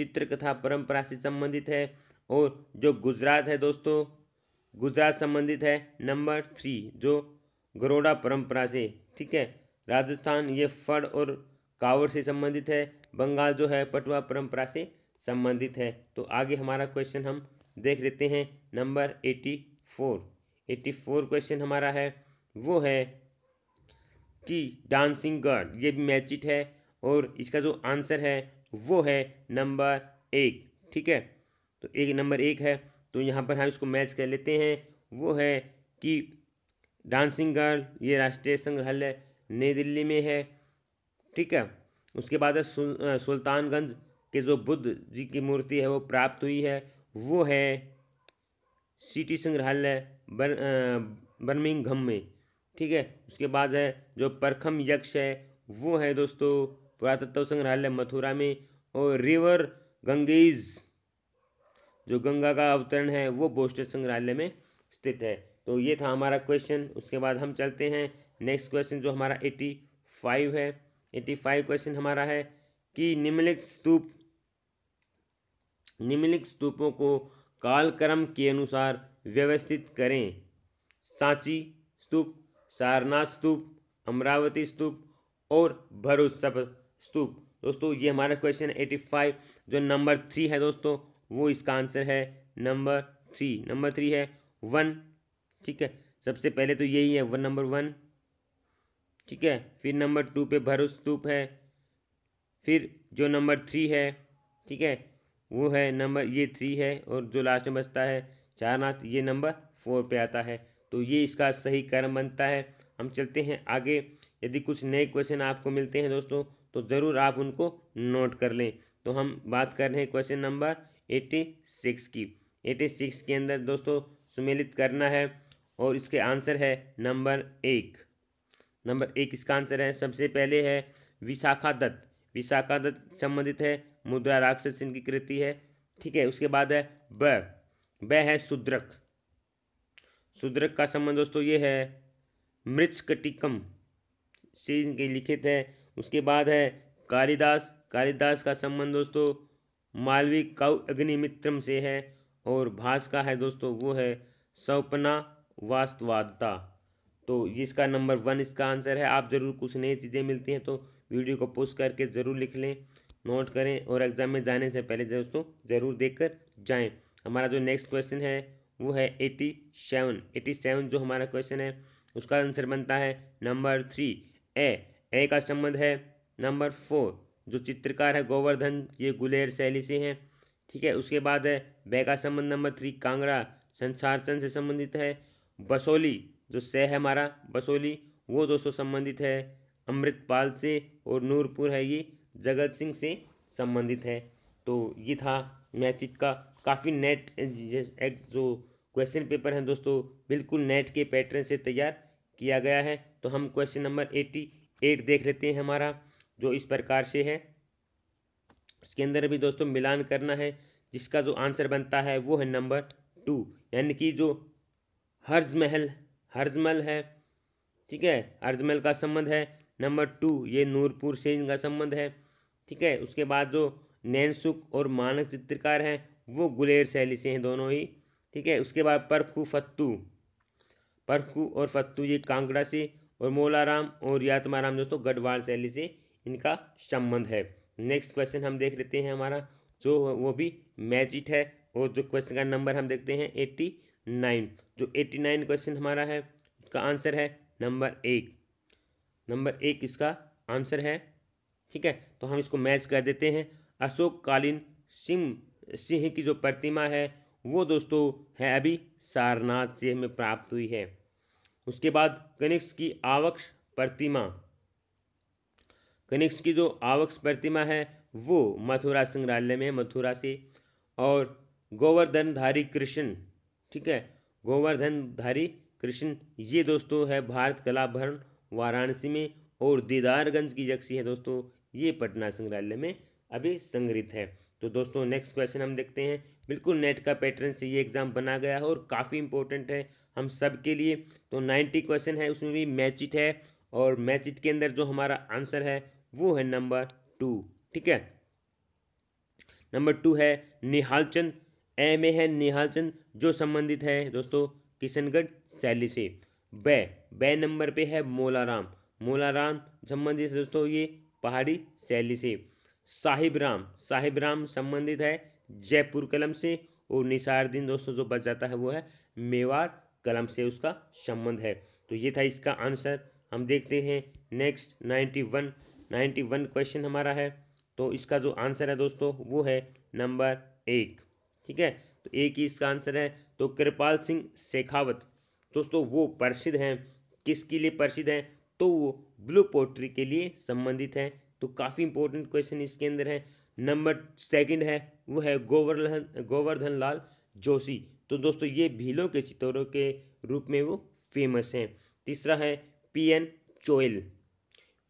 चित्रकथा परंपरा से संबंधित है और जो गुजरात है दोस्तों गुजरात संबंधित है नंबर थ्री जो गरोड़ा परंपरा से ठीक है राजस्थान ये फड़ और कावड़ से संबंधित है बंगाल जो है पटवा परंपरा से संबंधित है तो आगे हमारा क्वेश्चन हम देख लेते हैं number eighty four eighty four question हमारा है वो है कि डांसिंग गर्ड ये भी मैचिट है और इसका जो आंसर है वो है नंबर एक ठीक है तो एक नंबर एक है तो यहाँ पर हम हाँ इसको मैच कर लेते हैं वो है कि डांसिंग गर्ल ये राष्ट्रीय संग्रहालय नई दिल्ली में है ठीक है उसके बाद है सुल्तानगंज के जो बुद्ध जी की मूर्ति है वो प्राप्त हुई है वो है सिटी संग्रहालय बर, बर्मिंगम में ठीक है उसके बाद है जो परखम यक्ष है वो है दोस्तों पुरातत्व संग्रहालय मथुरा में और रिवर गंगेज जो गंगा का अवतरण है वो बोस्टर संग्रहालय में स्थित है तो ये था हमारा क्वेश्चन उसके बाद हम चलते हैं नेक्स्ट क्वेश्चन जो हमारा एट्टी फाइव है एटी फाइव क्वेश्चन हमारा है कि निम्नलिखित स्तूप निम्नलिखित स्तूपों को कालक्रम के अनुसार व्यवस्थित करें सांची स्तूप सारनाथ स्तूप अमरावती स्तूप और भरूच स्तूप दोस्तों ये हमारा क्वेश्चन एटी फाइव जो नंबर थ्री है दोस्तों वो इसका आंसर है नंबर थ्री नंबर थ्री है वन ठीक है सबसे पहले तो यही है वन नंबर वन ठीक है फिर नंबर टू पे भरूच स्तूप है फिर जो नंबर थ्री है ठीक है वो है नंबर ये थ्री है और जो लास्ट में बचता है चारनाथ ये नंबर फोर पे आता है तो ये इसका सही क्रम बनता है हम चलते हैं आगे यदि कुछ नए क्वेश्चन आपको मिलते हैं दोस्तों तो ज़रूर आप उनको नोट कर लें तो हम बात कर रहे हैं क्वेश्चन नंबर एट्टी सिक्स की एटी सिक्स के अंदर दोस्तों सुमेलित करना है और इसके आंसर है नंबर एक नंबर एक इसका आंसर है सबसे पहले है विशाखा दत्त विशाखा दत्त संबंधित है मुद्रा राक्षस इनकी कृति है ठीक है उसके बाद है ब ब है शूद्रक शूद्रक का संबंध दोस्तों ये है मृक्षकटिकम से इनके लिखित है उसके बाद है कालिदास कालिदास का संबंध दोस्तों मालवी कौ अग्निमित्रम से है और भाष का है दोस्तों वो है सपना वास्तवादता तो इसका नंबर वन इसका आंसर है आप ज़रूर कुछ नई चीज़ें मिलती हैं तो वीडियो को पोस्ट करके ज़रूर लिख लें नोट करें और एग्ज़ाम में जाने से पहले दोस्तों ज़रूर देख कर जाएँ हमारा जो नेक्स्ट क्वेश्चन है वो है एटी सेवन एटी सेवन जो हमारा क्वेश्चन है उसका आंसर बनता है नंबर थ्री ए ए का संबंध है नंबर फोर जो चित्रकार है गोवर्धन ये गुलेर शैली से हैं ठीक है उसके बाद है बे का संबंध नंबर थ्री कांगड़ा संसारचंद से संबंधित है बसोली जो सह है हमारा बसोली वो दोस्तों संबंधित है अमृतपाल से और नूरपुर है ये जगत सिंह से संबंधित है तो ये था मैचिट का काफ़ी नेट जो क्वेश्चन पेपर हैं दोस्तों बिल्कुल नेट के पैटर्न से तैयार किया गया है तो हम क्वेश्चन नंबर एट्टी एट देख लेते हैं हमारा जो इस प्रकार से है उसके अंदर भी दोस्तों मिलान करना है जिसका जो आंसर बनता है वो है नंबर टू यानी कि जो हर्ज महल हर्जमल है ठीक है हर्जमल का संबंध है नंबर टू ये नूरपुर से इनका संबंध है ठीक है उसके बाद जो नैनसुख और मानक चित्रकार हैं वो गुलेर शैली से हैं दोनों ही ठीक है उसके बाद परखू फत्तू परखू और फत्तू ये कांगड़ा से और मोलाराम और यातमाराम दोस्तों गढ़वाल शैली से इनका संबंध है नेक्स्ट क्वेश्चन हम देख लेते हैं हमारा जो वो भी मैजिट है और जो क्वेश्चन का नंबर हम देखते हैं एट्टी नाइन जो एट्टी नाइन क्वेश्चन हमारा है उसका आंसर है नंबर एक नंबर एक इसका आंसर है ठीक है तो हम इसको मैच कर देते हैं अशोक कालीन सिंह सिंह की जो प्रतिमा है वो दोस्तों है अभी सारनाथ से हमें प्राप्त हुई है उसके बाद कनिक्स की आवक्ष प्रतिमा कनिक्स की जो आवक्ष प्रतिमा है वो मथुरा संग्रहालय में मथुरा से और गोवर्धनधारी कृष्ण ठीक है गोवर्धनधारी कृष्ण ये दोस्तों है भारत कला भवन वाराणसी में और दीदारगंज की यक्षी है दोस्तों ये पटना संग्रहालय में अभी संग्रहित है तो दोस्तों नेक्स्ट क्वेश्चन हम देखते हैं बिल्कुल नेट का पैटर्न से ये एग्जाम बना गया है और काफ़ी इंपॉर्टेंट है हम सब के लिए तो नाइन्टी क्वेश्चन है उसमें भी मैचिट है और मैचिट के अंदर जो हमारा आंसर है वो है नंबर टू ठीक है नंबर टू है निहाल चंद ए में है निहाल चंद जो संबंधित है दोस्तों किशनगढ़ शैली से ब ब नंबर पे है मोलाराम मोलाराम संबंधित है दोस्तों ये पहाड़ी शैली से साहिब राम साहिब राम संबंधित है जयपुर कलम से और निसारदीन दोस्तों जो बच जाता है वो है मेवाड़ कलम से उसका संबंध है तो ये था इसका आंसर हम देखते हैं next ninety one ninety one question हमारा है तो इसका जो आंसर है दोस्तों वो है नंबर एक ठीक है तो एक ही इसका आंसर है तो कृपाल सिंह शेखावत दोस्तों वो प्रसिद्ध हैं किसके लिए प्रसिद्ध हैं तो वो ब्लू पोट्री के लिए संबंधित हैं तो काफ़ी इंपॉर्टेंट क्वेश्चन इसके अंदर है नंबर सेकंड है वो है गोवर्धन गोवर्धन लाल जोशी तो दोस्तों ये भीलों के चितौरों के रूप में वो फेमस हैं तीसरा है P N Choyal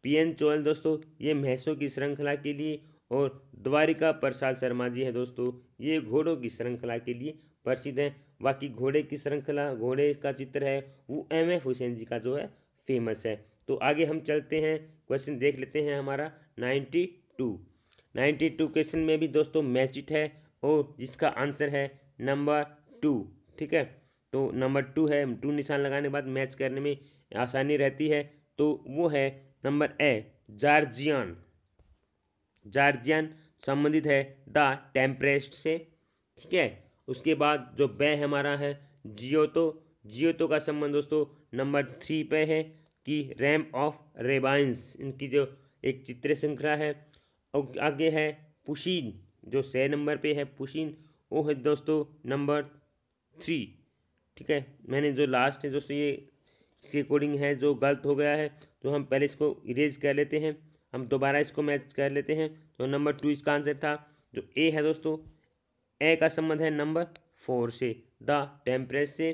P N Choyal दोस्तों ये महसों की श्रृंखला के लिए और द्वारिका प्रसाद शर्मा जी हैं दोस्तों ये घोड़ों की श्रृंखला के लिए प्रसिद्ध हैं बाकी घोड़े की श्रृंखला घोड़े का चित्र है वो एम एफ हुसैन जी का जो है फेमस है तो आगे हम चलते हैं क्वेश्चन देख लेते हैं हमारा ninety two ninety two question में भी दोस्तों मैचिट है और जिसका आंसर है नंबर टू ठीक है तो नंबर टू है टू निशान लगाने के बाद मैच करने में आसानी रहती है तो वो है नंबर ए जार्जियन जार्जियन संबंधित है द टेम्परेस्ट से ठीक है उसके बाद जो बे हमारा है जियोतो जियोतो का संबंध दोस्तों नंबर थ्री पे है कि रैम ऑफ रेबाइंस इनकी जो एक चित्र श्रृंखला है और आगे है पुशीन जो छः नंबर पे है पुशीन वो है दोस्तों नंबर थ्री ठीक है मैंने जो लास्ट है दोस्तों ये रिकॉर्डिंग अकॉर्डिंग है जो गलत हो गया है तो हम पहले इसको इरेज कर लेते हैं हम दोबारा इसको मैच कर लेते हैं तो नंबर टू इसका आंसर था जो ए है दोस्तों ए का संबंध है नंबर फोर से द टेम्परेस से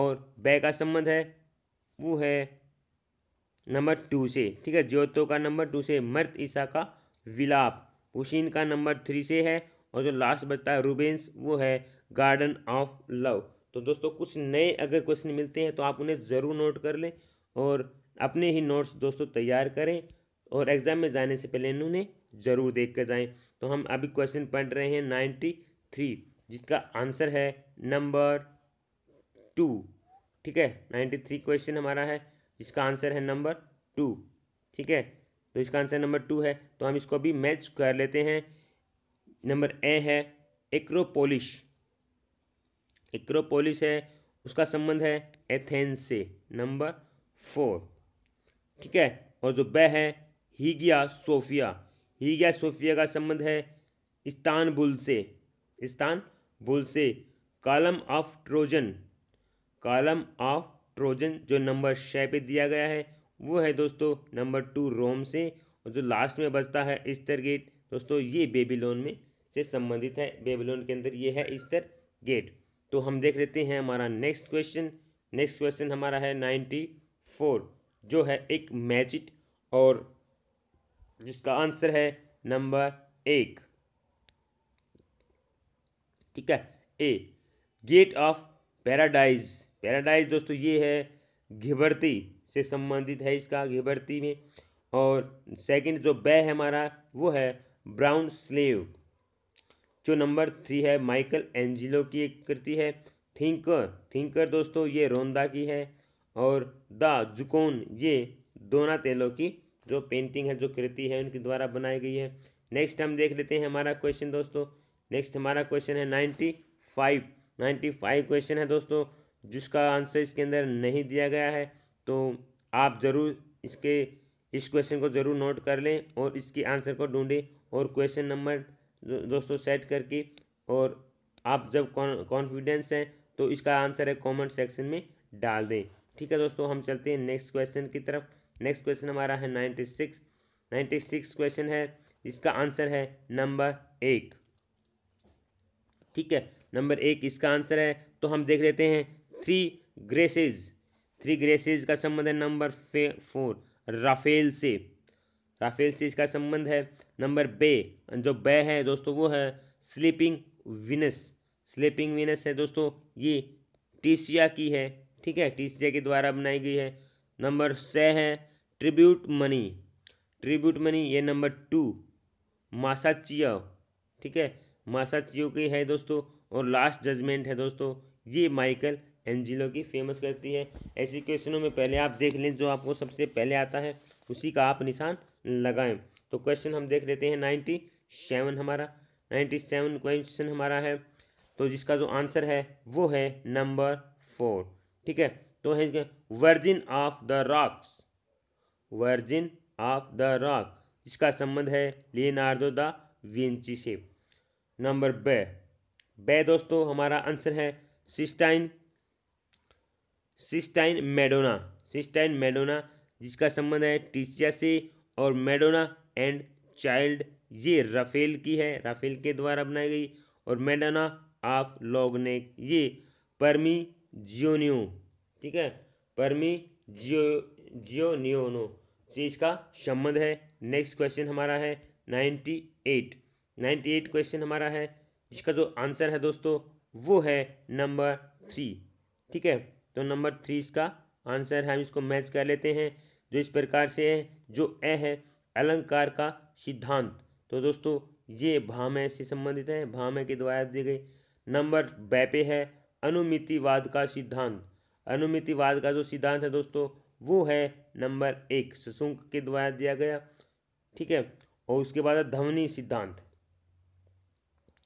और बे का संबंध है वो है नंबर टू से ठीक है ज्योतो का नंबर टू से मर्त ईसा का विलाप उशीन का नंबर थ्री से है और जो लास्ट बचता है रूबेंस वो है गार्डन ऑफ लव तो दोस्तों कुछ नए अगर क्वेश्चन मिलते हैं तो आप उन्हें ज़रूर नोट कर लें और अपने ही नोट्स दोस्तों तैयार करें और एग्ज़ाम में जाने से पहले इन्होंने ज़रूर देख कर जाएँ तो हम अभी क्वेश्चन पढ़ रहे हैं नाइन्टी थ्री जिसका आंसर है नंबर टू ठीक है नाइन्टी थ्री क्वेश्चन हमारा है जिसका आंसर है नंबर टू ठीक है तो इसका आंसर नंबर टू है तो हम इसको अभी मैच कर लेते हैं नंबर ए है एक्रोपोलिश एक्रोपोलिश है उसका संबंध है एथेंस से नंबर फोर ठीक है और जो ब है हीगिया सोफिया हीगिया सोफिया का संबंध है इस्तानबुल से इस्तानबुल से column of Trojan column of Trojan जो नंबर छः पे दिया गया है वो है दोस्तों नंबर टू रोम से और जो लास्ट में बचता है इस्तर गेट दोस्तों ये बेबीलोन में से संबंधित है बेबीलोन के अंदर ये है इस्तर गेट तो हम देख लेते हैं हमारा नेक्स्ट क्वेश्चन नेक्स्ट क्वेश्चन हमारा है नाइन्टी फोर जो है एक मैजिट और जिसका आंसर है नंबर एक ठीक है A gate of paradise paradise दोस्तों ये है घिबरती से संबंधित है इसका घिबरती में और सेकंड जो बै है हमारा वो है ब्राउन स्लेव जो नंबर थ्री है माइकल एंजिलो की एक कृति है थिंकर थिंकर दोस्तों ये रोंदा की है और द जुकोन ये दोना तेलो की जो पेंटिंग है जो कृति है उनके द्वारा बनाई गई है नेक्स्ट हम देख लेते हैं हमारा क्वेश्चन दोस्तों नेक्स्ट हमारा क्वेश्चन है ninety five ninety five question है दोस्तों जिसका आंसर इसके अंदर नहीं दिया गया है तो आप ज़रूर इसके इस क्वेश्चन को ज़रूर नोट कर लें और इसके आंसर को ढूंढें और क्वेश्चन नंबर दोस्तों सेट करके और आप जब कॉन्फिडेंस हैं तो इसका आंसर है कमेंट सेक्शन में डाल दें ठीक है दोस्तों हम चलते हैं नेक्स्ट क्वेश्चन की तरफ नेक्स्ट क्वेश्चन हमारा है ninety six ninety six question है इसका आंसर है नंबर एक ठीक है नंबर एक इसका आंसर है तो हम देख लेते हैं थ्री ग्रेसेज थ्री ग्रेसेज का संबंध है नंबर फोर राफेल से राफेल से इसका संबंध है नंबर बे जो बे है दोस्तों वो है स्लीपिंग विनस स्लीपिंग विनस है दोस्तों ये टीसिया की है ठीक है टीसिया के द्वारा बनाई गई है नंबर छः है ट्रिब्यूट मनी ट्रिब्यूट मनी ये नंबर टू मासाचियो ठीक है मासाचियो की है दोस्तों और लास्ट जजमेंट है दोस्तों ये माइकल एंजिलो की फेमस करती है ऐसी क्वेश्चनों में पहले आप देख लें जो आपको सबसे पहले आता है उसी का आप निशान लगाएं तो क्वेश्चन हम देख लेते हैं नाइन्टी सेवन हमारा नाइन्टी सेवन क्वेश्चन हमारा है तो जिसका जो आंसर है वो है नंबर फोर ठीक है तो है virgin of the rocks virgin of the rock जिसका संबंध है लियनार्डो द विंची से नंबर बे बे दोस्तों हमारा आंसर है Sistine Sistine Madonna Sistine Madonna जिसका संबंध है टीसिया से और मेडोना एंड चाइल्ड ये राफेल की है राफेल के द्वारा बनाई गई और मेडोना ऑफ लोगनेक ये परमी जियोनियो ठीक है परमी जियो जियो नियोनो से इसका संबंध है नेक्स्ट क्वेश्चन हमारा है ninety eight ninety eight question हमारा है इसका जो आंसर है दोस्तों वो है नंबर थ्री ठीक है तो नंबर थ्री इसका आंसर है हम इसको मैच कर लेते हैं जो इस प्रकार से है जो ए है अलंकार का सिद्धांत तो दोस्तों ये भामय से संबंधित है भामय के द्वारा दी गई नंबर बैपे है अनुमितिवाद का सिद्धांत अनुमितिवाद का जो सिद्धांत है दोस्तों वो है नंबर एक सशुंक के द्वारा दिया गया ठीक है और उसके बाद है ध्वनि सिद्धांत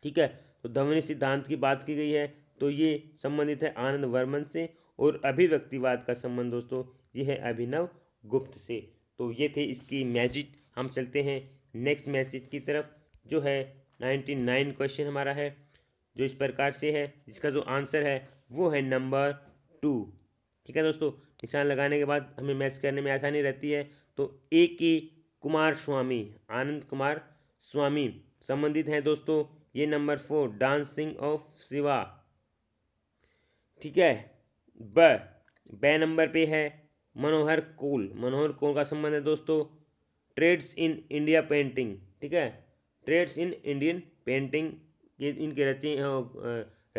ठीक है तो ध्वनि सिद्धांत की बात की गई है तो ये संबंधित है आनंद वर्मन से और अभिव्यक्तिवाद का संबंध दोस्तों ये है अभिनव गुप्त से तो ये थे इसकी मैजिक हम चलते हैं नेक्स्ट मैजिक की तरफ जो है नाइन्टी नाइन क्वेश्चन हमारा है जो इस प्रकार से है जिसका जो आंसर है वो है नंबर टू ठीक है दोस्तों निशान लगाने के बाद हमें मैच करने में आसानी रहती है तो ए के कुमार स्वामी आनंद कुमार स्वामी संबंधित हैं दोस्तों ये number four dancing of Shiva ठीक है ब ब नंबर पे है मनोहर कोल मनोहर कोल का संबंध है दोस्तों ट्रेड्स इन इंडिया पेंटिंग ठीक है ट्रेड्स इन इंडियन पेंटिंग इनके रचि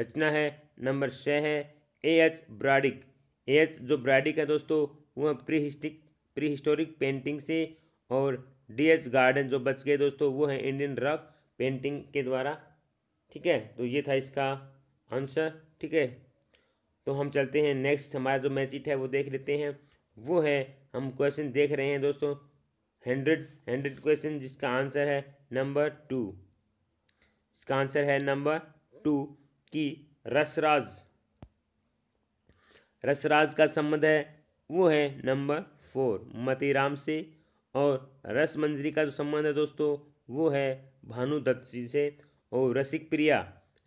रचना है नंबर छः है ए एच ब्राडिक ए एच जो ब्राडिक है दोस्तों वह prehistoric prehistoric painting से और डी एच गार्डन जो बच गए दोस्तों वो है इंडियन रॉक पेंटिंग के द्वारा ठीक है तो ये था इसका आंसर ठीक है तो हम चलते हैं नेक्स्ट हमारा जो मैचिट है वो देख लेते हैं वो है हम क्वेश्चन देख रहे हैं दोस्तों हंड्रेड हंड्रेड क्वेश्चन जिसका आंसर है नंबर टू इसका आंसर है नंबर टू कि रसराज रसराज का संबंध है वो है नंबर फोर मतीराम से और रस मंजरी का जो संबंध है दोस्तों वो है भानुदत्त जी से और Rasikpriya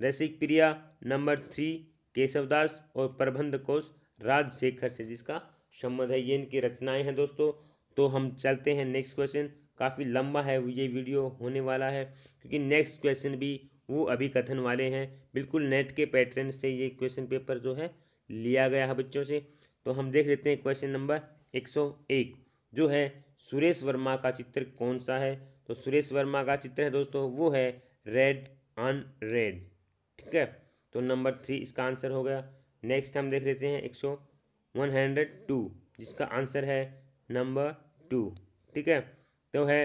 Rasikpriya number three Keshavdas और प्रबंध कोश राजशेखर से जिसका संबंध है ये इनकी रचनाएं हैं दोस्तों तो हम चलते हैं नेक्स्ट क्वेश्चन काफ़ी लंबा है ये वीडियो होने वाला है क्योंकि नेक्स्ट क्वेश्चन भी वो अभी कथन वाले हैं बिल्कुल नेट के पैटर्न से ये क्वेश्चन पेपर जो है लिया गया है बच्चों से तो हम देख लेते हैं क्वेश्चन नंबर एक सौ एक जो है सुरेश वर्मा का चित्र कौन सा है तो सुरेश वर्मा का चित्र है दोस्तों वो है रेड ऑन रेड ठीक है तो नंबर थ्री इसका आंसर हो गया नेक्स्ट हम देख लेते हैं एक सौ वन हंड्रेड टू जिसका आंसर है नंबर टू ठीक है तो है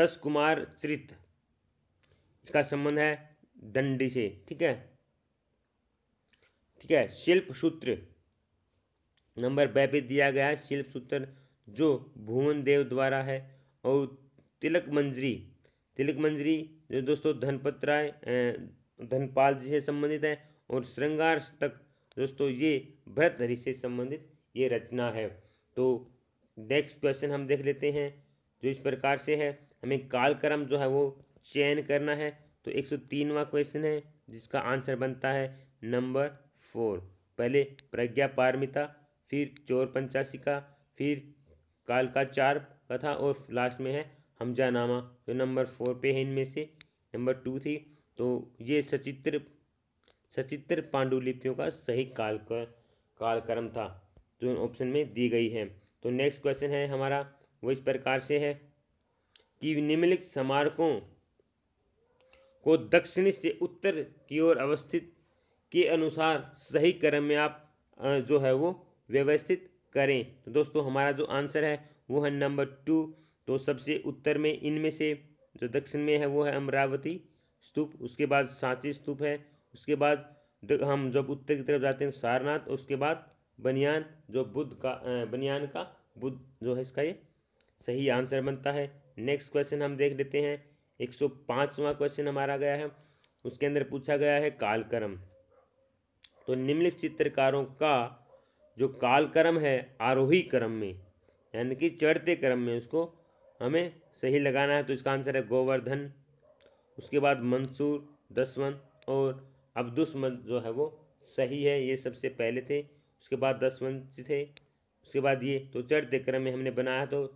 दस कुमार चरित इसका संबंध है दंडी से ठीक है ठीक है शिल्प सूत्र नंबर बे पे दिया गया है शिल्प सूत्र जो भुवन देव द्वारा है और तिलक मंजरी तिलक मंजरी जो दोस्तों धनपत राय धनपाल जी से संबंधित है और श्रृंगार शतक दोस्तों ये भरतहरि से संबंधित ये रचना है तो नेक्स्ट क्वेश्चन हम देख लेते हैं जो इस प्रकार से है हमें कालक्रम जो है वो चयन करना है तो एक सौ तीनवा क्वेश्चन है जिसका आंसर बनता है नंबर फोर पहले प्रज्ञा पारमिता फिर चोर पंचासिका फिर काल का चार कथा और लास्ट में है हमजानामा जो तो नंबर फोर पे है इनमें से नंबर टू थी तो ये सचित्र सचित्र पांडुलिपियों का सही काल का कालक्रम था जो तो ऑप्शन में दी गई है तो नेक्स्ट क्वेश्चन है हमारा वो इस प्रकार से है कि निम्नलिखित स्मारकों को दक्षिण से उत्तर की ओर अवस्थित के अनुसार सही क्रम में आप जो है वो व्यवस्थित करें तो दोस्तों हमारा जो आंसर है वो है नंबर टू तो सबसे उत्तर में इनमें से जो दक्षिण में है वो है अमरावती स्तूप उसके बाद सांची स्तूप है उसके बाद हम जब उत्तर की तरफ जाते हैं तो सारनाथ उसके बाद बनियान जो बुद्ध का बनियान का बुद्ध जो है इसका ये सही आंसर बनता है नेक्स्ट क्वेश्चन हम देख लेते हैं एक सौ पाँचवा क्वेश्चन हमारा गया है उसके अंदर पूछा गया है कालक्रम तो निम्नलिखित चित्रकारों का जो कालक्रम है आरोही क्रम में यानी कि चढ़ते क्रम में उसको हमें सही लगाना है तो इसका आंसर है गोवर्धन उसके बाद मंसूर दसवन और अब्दुस्मद जो है वो सही है ये सबसे पहले थे उसके बाद दसवंत थे उसके बाद ये तो चढ़ते क्रम में हमने बनाया तो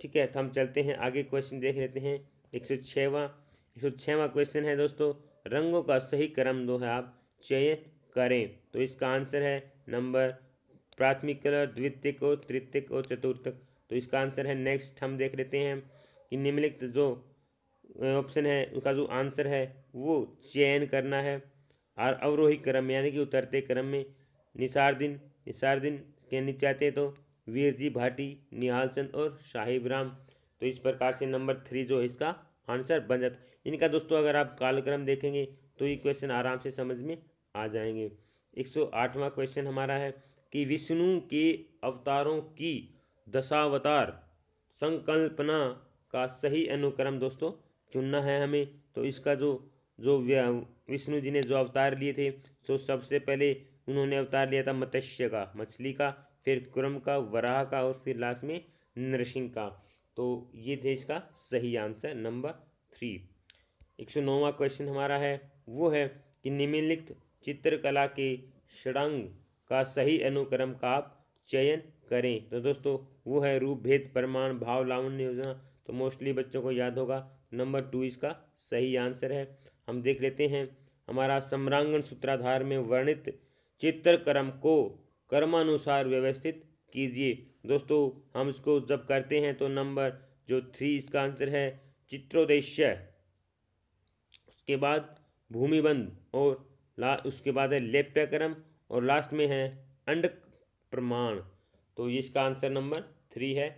ठीक है तो हम चलते हैं आगे क्वेश्चन देख लेते हैं एक सौ छवा एक सौ छवा क्वेश्चन है दोस्तों रंगों का सही क्रम दो है आप चयन करें तो इसका आंसर है नंबर प्राथमिक कलर द्वितीयक और तृतीयक और चतुर्थक तो इसका आंसर है नेक्स्ट हम देख लेते हैं कि निम्नलिखित जो ऑप्शन है उसका जो आंसर है वो चयन करना है और अवरोही क्रम यानी कि उतरते क्रम में दिन निसार दिन के नीचे आते हैं तो वीर जी भाटी निहाल चंद और शाहिब राम तो इस प्रकार से नंबर थ्री जो है इसका आंसर बन जाता इनका दोस्तों अगर आप कालक्रम देखेंगे तो ये क्वेश्चन आराम से समझ में आ जाएंगे 108वां क्वेश्चन हमारा है कि विष्णु के अवतारों की दशावतार संकल्पना का सही अनुक्रम दोस्तों चुनना है हमें तो इसका जो जो विष्णु जी ने जो अवतार लिए थे सो सबसे पहले उन्होंने अवतार लिया था मत्स्य का मछली का फिर क्रम का वराह का और फिर लास्ट में नरसिंह का तो ये थे इसका सही आंसर नंबर थ्री एक सौ नौवा क्वेश्चन हमारा है वो है कि निम्नलिखित चित्रकला के षडंग का सही अनुक्रम का आप चयन करें तो दोस्तों वो है रूप भेद प्रमाण भाव लावण्य योजना तो मोस्टली बच्चों को याद होगा नंबर टू इसका सही आंसर है हम देख लेते हैं हमारा सम्रांगण सूत्राधार में वर्णित चित्रक्रम को कर्मानुसार व्यवस्थित कीजिए दोस्तों हम इसको जब करते हैं तो नंबर जो थ्री इसका आंसर है चित्रोदेश्य उसके बाद भूमिबंध और ला उसके बाद है लेप्यक्रम और लास्ट में है अंड प्रमाण तो इसका आंसर नंबर थ्री है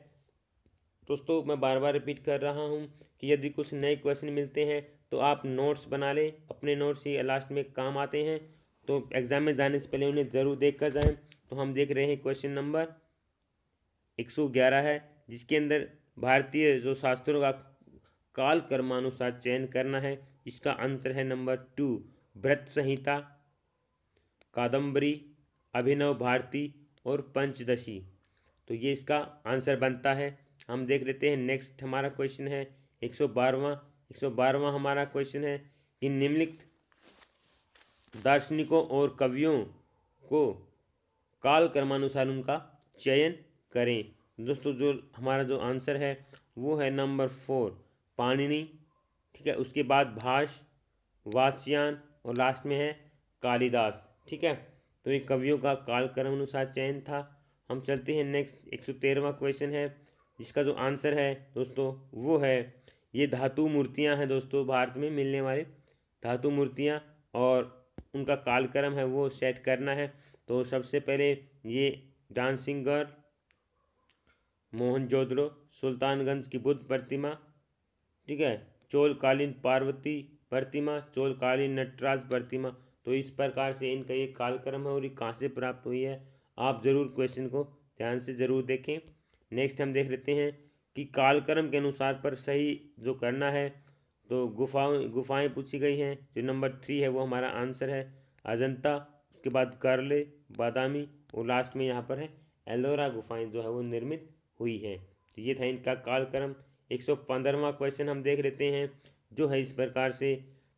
दोस्तों मैं बार बार रिपीट कर रहा हूँ कि यदि कुछ नए क्वेश्चन मिलते हैं तो आप नोट्स बना लें अपने नोट्स ही लास्ट में काम आते हैं तो एग्ज़ाम में जाने से पहले उन्हें ज़रूर देख कर जाए तो हम देख रहे हैं क्वेश्चन नंबर एक सौ ग्यारह है जिसके अंदर भारतीय जो शास्त्रों का काल कर्मानुसार चयन करना है इसका आंसर है नंबर टू व्रत संहिता कादम्बरी अभिनव भारती और पंचदशी तो ये इसका आंसर बनता है हम देख लेते हैं नेक्स्ट हमारा क्वेश्चन है एक सौ बारवा एक सौ बारवा हमारा क्वेश्चन है कि निम्नलिखित दार्शनिकों और कवियों को काल क्रमानुसार उनका चयन करें दोस्तों जो हमारा जो आंसर है वो है नंबर फोर पाणिनि ठीक है उसके बाद भाष वाच्यान और लास्ट में है कालिदास ठीक है तो ये कवियों का कालक्रम अनुसार चयन था हम चलते हैं नेक्स्ट एक सौ तेरहवा क्वेश्चन है जिसका जो आंसर है दोस्तों वो है ये धातु मूर्तियाँ हैं दोस्तों भारत में मिलने वाले धातु मूर्तियाँ और उनका कालक्रम है वो सेट करना है तो सबसे पहले ये डांसिंग गर्ल मोहनजोदड़ो सुल्तानगंज की बुद्ध प्रतिमा ठीक है चोलकालीन पार्वती प्रतिमा चोलकारी नटराज प्रतिमा तो इस प्रकार से इनका ये कालक्रम है और ये कहाँ से प्राप्त हुई है आप ज़रूर क्वेश्चन को ध्यान से ज़रूर देखें नेक्स्ट हम देख लेते हैं कि कालक्रम के अनुसार पर सही जो करना है तो गुफाओं गुफाएं पूछी गई हैं जो नंबर थ्री है वो हमारा आंसर है अजंता उसके बाद करले बादामी और लास्ट में यहाँ पर है एलोरा गुफाएं जो है वो निर्मित हुई हैं तो ये था इनका कालक्रम एक सौ पंद्रहवा क्वेश्चन हम देख लेते हैं जो है इस प्रकार से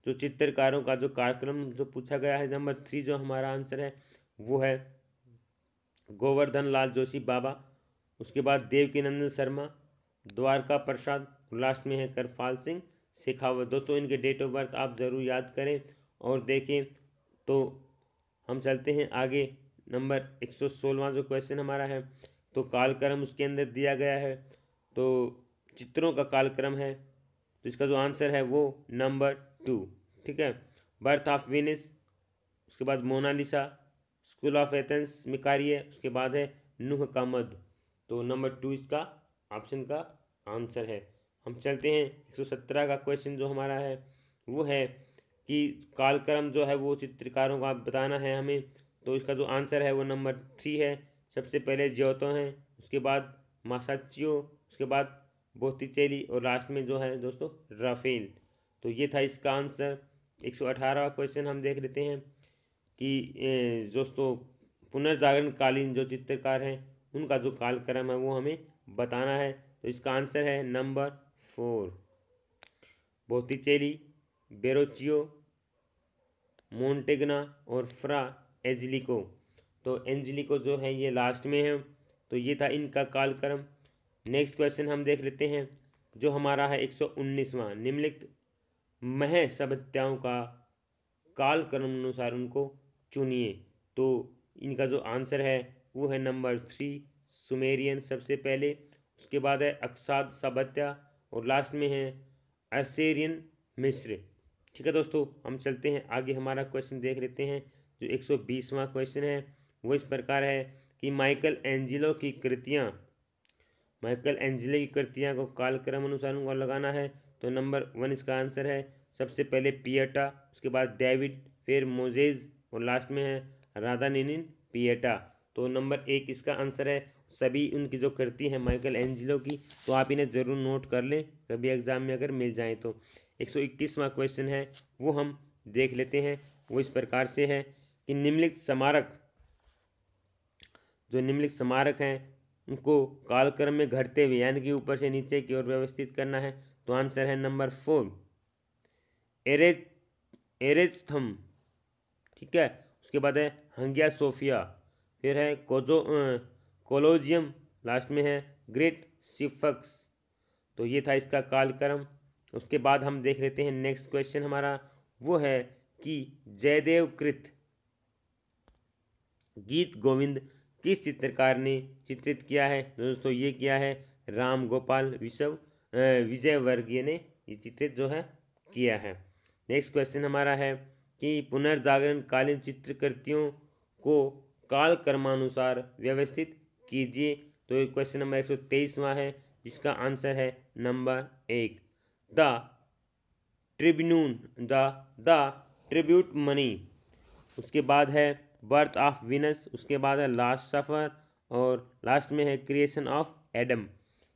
जो चित्रकारों का जो कार्यक्रम जो पूछा गया है नंबर थ्री जो हमारा आंसर है वो है गोवर्धन लाल जोशी बाबा उसके बाद देवकी नंदन शर्मा द्वारका प्रसाद लास्ट में है करपाल सिंह शेखावत दोस्तों इनके डेट ऑफ बर्थ आप ज़रूर याद करें और देखें तो हम चलते हैं आगे नंबर एक सौ सोलवा जो क्वेश्चन हमारा है तो कालक्रम उसके अंदर दिया गया है तो चित्रों का कालक्रम है तो इसका जो आंसर है वो नंबर टू ठीक है बर्थ ऑफ वीनस उसके बाद मोनालिसा स्कूल ऑफ एथेंस में कार्य उसके बाद है नूह का मध तो नंबर टू इसका ऑप्शन का आंसर है हम चलते हैं एक सौ सत्रह का क्वेश्चन जो हमारा है वो है कि कालक्रम जो है वो चित्रकारों का बताना है हमें तो इसका जो आंसर है वो नंबर थ्री है सबसे पहले ज्योतो हैं उसके बाद मासाचियो उसके बाद बोतीचेरी और लास्ट में जो है दोस्तों राफेल तो ये था इसका आंसर एक सौ अठारहवा क्वेश्चन हम देख लेते हैं कि दोस्तों पुनर्जागरणकालीन जो चित्रकार हैं उनका जो कालक्रम है वो हमें बताना है तो इसका आंसर है नंबर फोर बोतीचेरी बेरोचियो मोन्टेगना और फ्रा एंजलिको तो एंजलिको जो है ये लास्ट में है तो ये था इनका कालक्रम नेक्स्ट क्वेश्चन हम देख लेते हैं जो हमारा है एक सौ उन्नीसवां निम्नलिखित मह सभ्यताओं का काल क्रम अनुसार उनको चुनिए तो इनका जो आंसर है वो है नंबर थ्री सुमेरियन सबसे पहले उसके बाद है अक्साद सभ्यता और लास्ट में है असेरियन मिस्र ठीक है दोस्तों हम चलते हैं आगे हमारा क्वेश्चन देख लेते हैं जो एक सौ बीसवां क्वेश्चन है वो इस प्रकार है कि माइकल एंजिलो की कृतियाँ माइकल एंजले की कृतियाँ को कालक्रम अनुसार उनको लगाना है तो नंबर वन इसका आंसर है सबसे पहले पियटा उसके बाद डेविड फिर मोजेज और लास्ट में है राधा निनिन पियटा तो नंबर एक इसका आंसर है सभी उनकी जो कृति है माइकल एंजिलो की तो आप इन्हें ज़रूर नोट कर लें कभी एग्ज़ाम में अगर मिल जाए तो एक सौ इक्कीसवा क्वेश्चन है वो हम देख लेते हैं वो इस प्रकार से है कि निम्नलिखित स्मारक जो निम्नलिखित स्मारक हैं को कालक्रम में घटते हुए यानी कि ऊपर से नीचे की ओर व्यवस्थित करना है तो आंसर है नंबर फोर एरेज एरेस्थम ठीक है उसके बाद है हंगिया सोफिया फिर है कोजो कोलोजियम लास्ट में है ग्रेट सिफक्स तो ये था इसका कालक्रम उसके बाद हम देख लेते हैं नेक्स्ट क्वेश्चन हमारा वो है कि जयदेव कृत गीत गोविंद किस चित्रकार ने चित्रित किया है तो दोस्तों ये किया है राम गोपाल विश्व विजय वर्गीय ने ये चित्रित जो है किया है नेक्स्ट क्वेश्चन हमारा है कि पुनर्जागरण कालीन चित्रकृतियों को काल कर्मानुसार व्यवस्थित कीजिए तो ये क्वेश्चन नंबर एक सौ तेईसवा है जिसका आंसर है नंबर एक the tribune the tribute money उसके बाद है बर्थ ऑफ विनस उसके बाद है लास्ट सफ़र और लास्ट में है क्रिएशन ऑफ एडम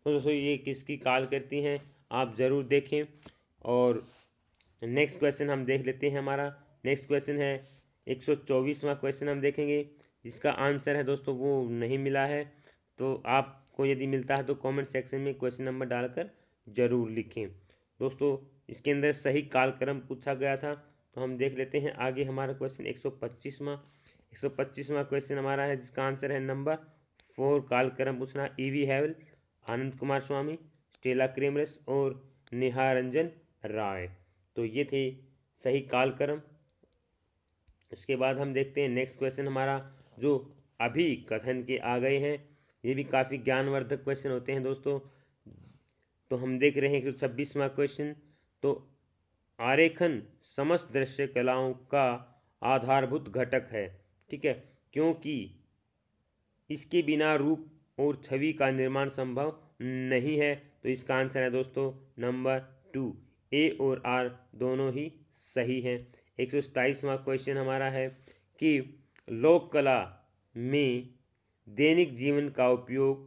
तो दोस्तों ये किसकी कॉल करती हैं आप ज़रूर देखें और नेक्स्ट क्वेश्चन हम देख लेते हैं हमारा नेक्स्ट क्वेश्चन है एक सौ चौबीसवा क्वेश्चन हम देखेंगे जिसका आंसर है दोस्तों वो नहीं मिला है तो आपको यदि मिलता है तो कमेंट सेक्शन में क्वेश्चन नंबर डालकर ज़रूर लिखें दोस्तों इसके अंदर सही कालक्रम पूछा गया था तो हम देख लेते हैं आगे हमारा क्वेश्चन एक सौ पच्चीसवा एक सौ पच्चीसवा क्वेश्चन हमारा है जिसका आंसर है नंबर फोर कालक्रम पूछना E B Havell Anand Kumar Swami Stella Kramrisch और नेहा रंजन राय तो ये थे सही कालक्रम उसके बाद हम देखते हैं नेक्स्ट क्वेश्चन हमारा जो अभी कथन के आ गए हैं ये भी काफ़ी ज्ञानवर्धक क्वेश्चन होते हैं दोस्तों तो हम देख रहे हैं कि छब्बीसवा क्वेश्चन तो आरेखन समस्त दृश्य कलाओं का आधारभूत घटक है ठीक है क्योंकि इसके बिना रूप और छवि का निर्माण संभव नहीं है तो इसका आंसर है दोस्तों नंबर टू ए और आर दोनों ही सही हैं एक सौ सताईसवा क्वेश्चन हमारा है कि लोक कला में दैनिक जीवन का उपयोग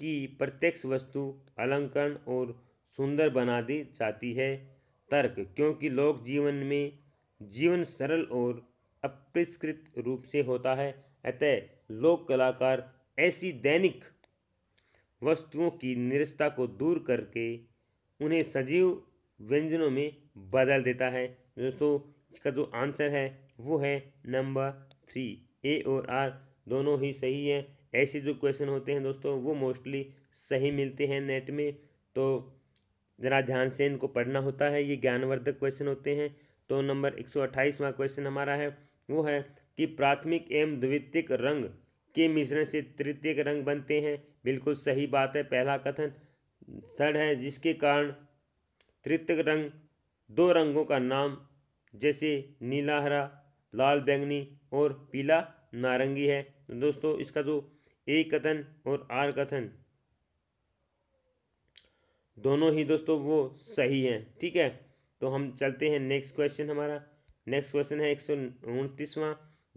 की प्रत्यक्ष वस्तु अलंकरण और सुंदर बना दी जाती है तर्क क्योंकि लोक जीवन में जीवन सरल और अपरिष्कृत रूप से होता है अतः लोक कलाकार ऐसी दैनिक वस्तुओं की निरस्ता को दूर करके उन्हें सजीव व्यंजनों में बदल देता है दोस्तों इसका जो आंसर है वो है नंबर थ्री ए और आर दोनों ही सही हैं ऐसे जो क्वेश्चन होते हैं दोस्तों वो मोस्टली सही मिलते हैं नेट में तो ज़रा ध्यान से इनको पढ़ना होता है ये ज्ञानवर्धक क्वेश्चन होते हैं तो नंबर एक सौ अट्ठाईसवा क्वेश्चन हमारा है वो है कि प्राथमिक एवं द्वितीयक रंग के मिश्रण से तृतीयक रंग बनते हैं बिल्कुल सही बात है पहला कथन थर्ड है जिसके कारण तृतीयक रंग दो रंगों का नाम जैसे नीला हरा लाल बैंगनी और पीला नारंगी है तो दोस्तों इसका जो ए कथन और आर कथन दोनों ही दोस्तों वो सही हैं ठीक है तो हम चलते हैं नेक्स्ट क्वेश्चन हमारा नेक्स्ट क्वेश्चन है एक सौ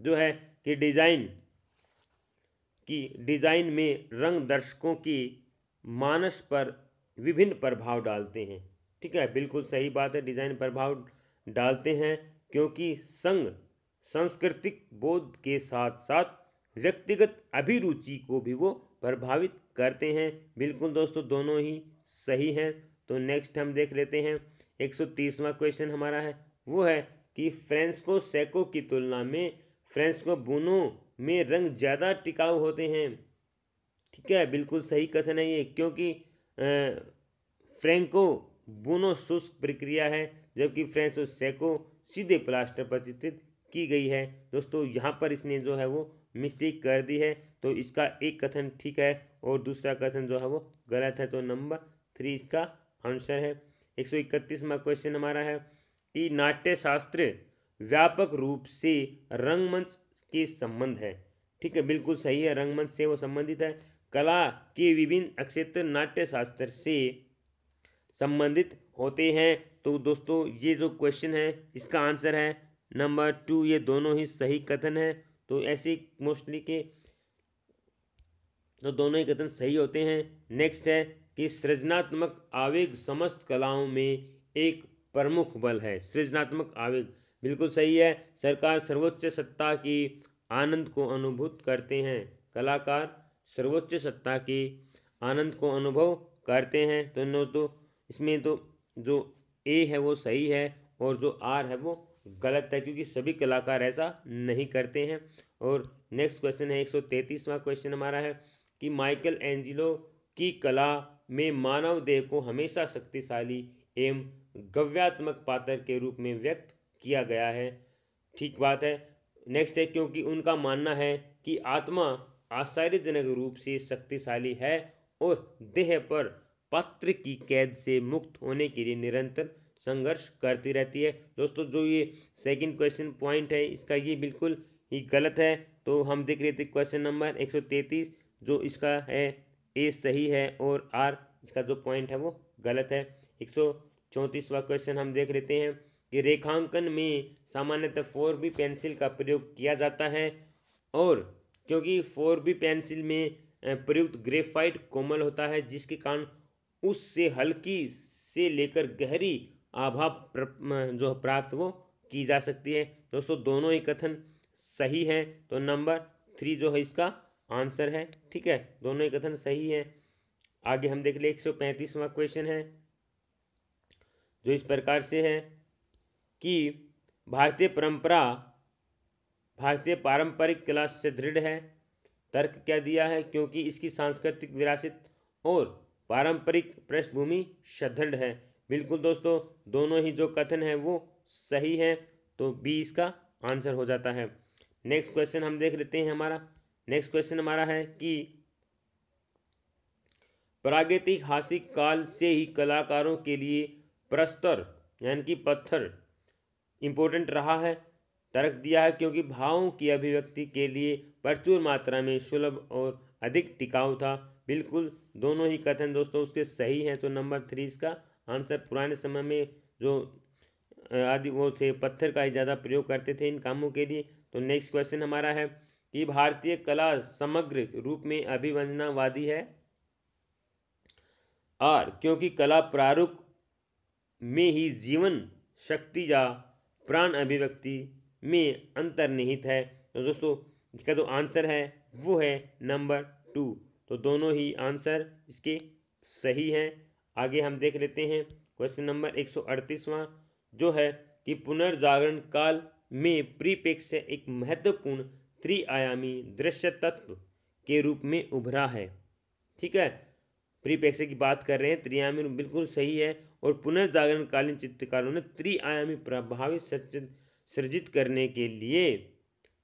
जो है कि डिजाइन की डिजाइन में रंग दर्शकों की मानस पर विभिन्न प्रभाव डालते हैं ठीक है बिल्कुल सही बात है डिजाइन प्रभाव डालते हैं क्योंकि संग सांस्कृतिक बोध के साथ साथ व्यक्तिगत अभिरुचि को भी वो प्रभावित करते हैं बिल्कुल दोस्तों दोनों ही सही हैं तो नेक्स्ट हम देख लेते हैं एक सौ तीसवा क्वेश्चन हमारा है वो है कि फ्रेंस्को सेको की तुलना में फ्रेंस्को बुनो में रंग ज़्यादा टिकाऊ होते हैं ठीक है बिल्कुल सही कथन है ये क्योंकि फ्रेंको बुनो शुष्क प्रक्रिया है जबकि फ्रेंसो सेको सीधे प्लास्टर पर चित्रित की गई है दोस्तों यहाँ पर इसने जो है वो मिस्टेक कर दी है तो इसका एक कथन ठीक है और दूसरा कथन जो है वो गलत है तो नंबर थ्री इसका आंसर है एक सौ इकतीसवा क्वेश्चन हमारा है कि नाट्यशास्त्र व्यापक रूप से रंगमंच के संबंध है ठीक है बिल्कुल सही है रंगमंच से वो संबंधित है कला के विभिन्न क्षेत्र नाट्यशास्त्र से संबंधित होते हैं तो दोस्तों ये जो क्वेश्चन है इसका आंसर है नंबर टू ये दोनों ही सही कथन है तो ऐसे मोस्टली के तो दोनों ही कथन सही होते हैं नेक्स्ट है कि सृजनात्मक आवेग समस्त कलाओं में एक प्रमुख बल है सृजनात्मक आवेग बिल्कुल सही है सरकार सर्वोच्च सत्ता की आनंद को अनुभूत करते हैं कलाकार सर्वोच्च सत्ता की आनंद को अनुभव करते हैं तो नो तो इसमें तो जो ए है वो सही है और जो आर है वो गलत है क्योंकि सभी कलाकार ऐसा नहीं करते हैं और नेक्स्ट क्वेश्चन है एक सौ तैंतीसवा क्वेश्चन हमारा है कि माइकल एंजिलो की कला में मानव देह को हमेशा शक्तिशाली एवं गव्यात्मक पात्र के रूप में व्यक्त किया गया है ठीक बात है नेक्स्ट है क्योंकि उनका मानना है कि आत्मा आश्चर्यजनक रूप से शक्तिशाली है और देह पर पात्र की कैद से मुक्त होने के लिए निरंतर संघर्ष करती रहती है दोस्तों जो ये सेकंड क्वेश्चन पॉइंट है इसका ये बिल्कुल ही गलत है तो हम देख रहे थे क्वेश्चन नंबर 133 जो इसका है ए सही है और आर इसका जो पॉइंट है वो गलत है एक चौंतीसवा क्वेश्चन हम देख लेते हैं कि रेखांकन में सामान्यतः फोर बी पेंसिल का प्रयोग किया जाता है और क्योंकि फोर बी पेंसिल में प्रयुक्त ग्रेफाइट कोमल होता है जिसके कारण उससे हल्की से लेकर गहरी आभा जो प्राप्त वो की जा सकती है दोस्तों दोनों ही कथन सही हैं तो नंबर थ्री जो है इसका आंसर है ठीक है दोनों ही कथन सही है आगे हम देख ले एक सौ पैंतीसवा क्वेश्चन है जो इस प्रकार से है कि भारतीय परंपरा भारतीय पारंपरिक कला से दृढ़ है तर्क क्या दिया है क्योंकि इसकी सांस्कृतिक विरासत और पारंपरिक पृष्ठभूमि सदृढ़ है बिल्कुल दोस्तों दोनों ही जो कथन है वो सही है तो बी इसका आंसर हो जाता है नेक्स्ट क्वेश्चन हम देख लेते हैं हमारा नेक्स्ट क्वेश्चन हमारा है कि प्रागैतिहासिक काल से ही कलाकारों के लिए प्रस्तर यानी कि पत्थर इम्पोर्टेंट रहा है तर्क दिया है क्योंकि भावों की अभिव्यक्ति के लिए प्रचुर मात्रा में सुलभ और अधिक टिकाऊ था बिल्कुल दोनों ही कथन दोस्तों उसके सही हैं तो नंबर थ्री इसका आंसर पुराने समय में जो आदि वो थे पत्थर का ही ज़्यादा प्रयोग करते थे इन कामों के लिए तो नेक्स्ट क्वेश्चन हमारा है कि भारतीय कला समग्र रूप में अभिवंजनावादी है और क्योंकि कला प्रारूप में ही जीवन शक्ति या प्राण अभिव्यक्ति में अंतर्निहित है तो दोस्तों इसका जो आंसर है वो है नंबर टू तो दोनों ही आंसर इसके सही हैं आगे हम देख लेते हैं क्वेश्चन नंबर एक सौ जो है कि पुनर्जागरण काल में से एक महत्वपूर्ण त्रिआयामी दृश्य तत्व के रूप में उभरा है ठीक है प्रीपेक्ष की बात कर रहे हैं त्रियामी बिल्कुल सही है और पुनर्जागरणकालीन चित्रकारों ने त्रिआयामी प्रभावी सचित सृजित करने के लिए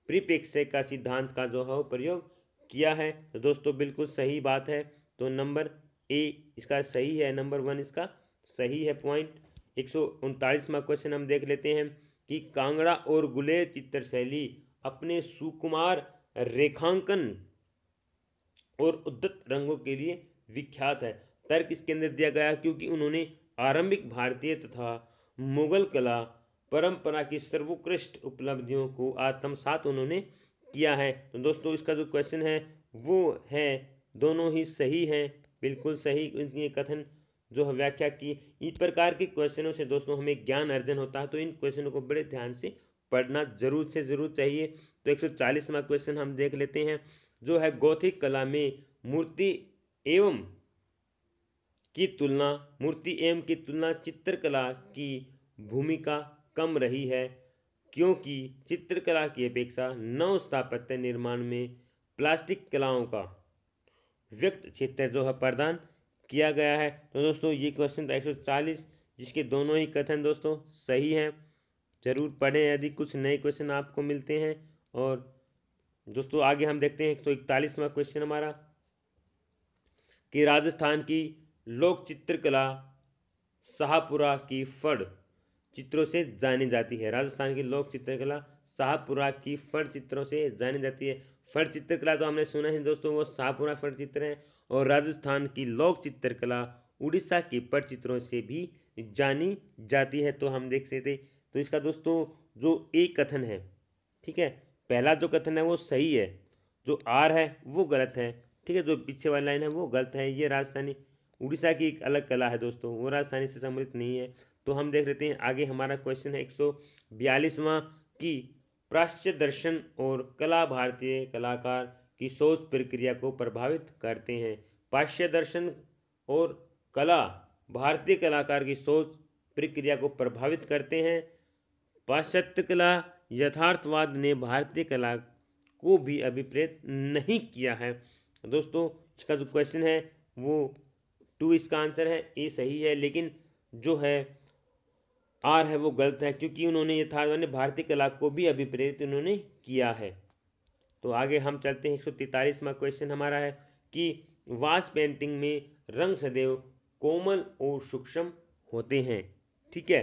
प्रिपेक्षय का सिद्धांत का जो है प्रयोग किया है तो दोस्तों बिल्कुल सही बात है तो नंबर ए इसका सही है नंबर वन इसका सही है पॉइंट एक सौ उनतालीसवा क्वेश्चन हम देख लेते हैं कि कांगड़ा और गुलेर चित्र शैली अपने सुकुमार रेखांकन और उद्दत रंगों के लिए विख्यात है तर्क इसके अंदर दिया गया क्योंकि उन्होंने आरंभिक भारतीय तथा मुगल कला परंपरा की सर्वोत्कृष्ट उपलब्धियों को आत्मसात उन्होंने किया है तो दोस्तों इसका जो क्वेश्चन है वो है दोनों ही सही हैं बिल्कुल सही इनकी कथन जो है व्याख्या की इस प्रकार के क्वेश्चनों से दोस्तों हमें ज्ञान अर्जन होता है तो इन क्वेश्चनों को बड़े ध्यान से पढ़ना जरूर से जरूर चाहिए तो एक सौ क्वेश्चन हम देख लेते हैं जो है गौथिक कला में मूर्ति एवं की तुलना मूर्ति एवं की तुलना चित्रकला की भूमिका कम रही है क्योंकि चित्रकला की अपेक्षा नव स्थापत्य निर्माण में प्लास्टिक कलाओं का व्यक्त क्षेत्र जो है प्रदान किया गया है तो दोस्तों ये क्वेश्चन था एक चालीस जिसके दोनों ही कथन दोस्तों सही हैं जरूर पढ़ें यदि कुछ नए क्वेश्चन आपको मिलते हैं और दोस्तों आगे हम देखते हैं एक सौ इकतालीसवा क्वेश्चन हमारा कि राजस्थान की लोक चित्रकला शाहपुरा की फड़ चित्रों से जानी जाती है राजस्थान की लोक चित्रकला शाहपुरा की फड़ चित्रों से जानी जाती है फड़ चित्रकला तो हमने सुना है दोस्तों वो शाहपुरा फड़ चित्र हैं और राजस्थान की लोक चित्रकला उड़ीसा के पट चित्रों से भी जानी जाती है तो हम देख सकते तो इसका दोस्तों जो एक कथन है ठीक है पहला जो कथन है वो सही है जो आर है वो गलत है ठीक है जो पीछे वाली लाइन है वो गलत है ये राजस्थानी उड़ीसा की एक अलग कला है दोस्तों वो राजधानी से सम्मिलित नहीं है तो हम देख लेते हैं आगे हमारा क्वेश्चन है एक सौ बयालीसवां कि प्राच्य दर्शन और कला भारतीय कलाकार की सोच प्रक्रिया को प्रभावित करते हैं पाश्च्य दर्शन और कला भारतीय कलाकार की सोच प्रक्रिया को प्रभावित करते हैं पाश्चात्य कला यथार्थवाद ने भारतीय कला को भी अभिप्रेत नहीं किया है दोस्तों इसका जो क्वेश्चन है वो टू इसका आंसर है ए सही है लेकिन जो है आर है वो गलत है क्योंकि उन्होंने यथार्थवादी भारतीय कला को भी अभिप्रेरित उन्होंने किया है तो आगे हम चलते हैं एक सौ तैतालीसवा क्वेश्चन हमारा है कि वास पेंटिंग में रंग सदैव कोमल और सूक्ष्म होते हैं ठीक है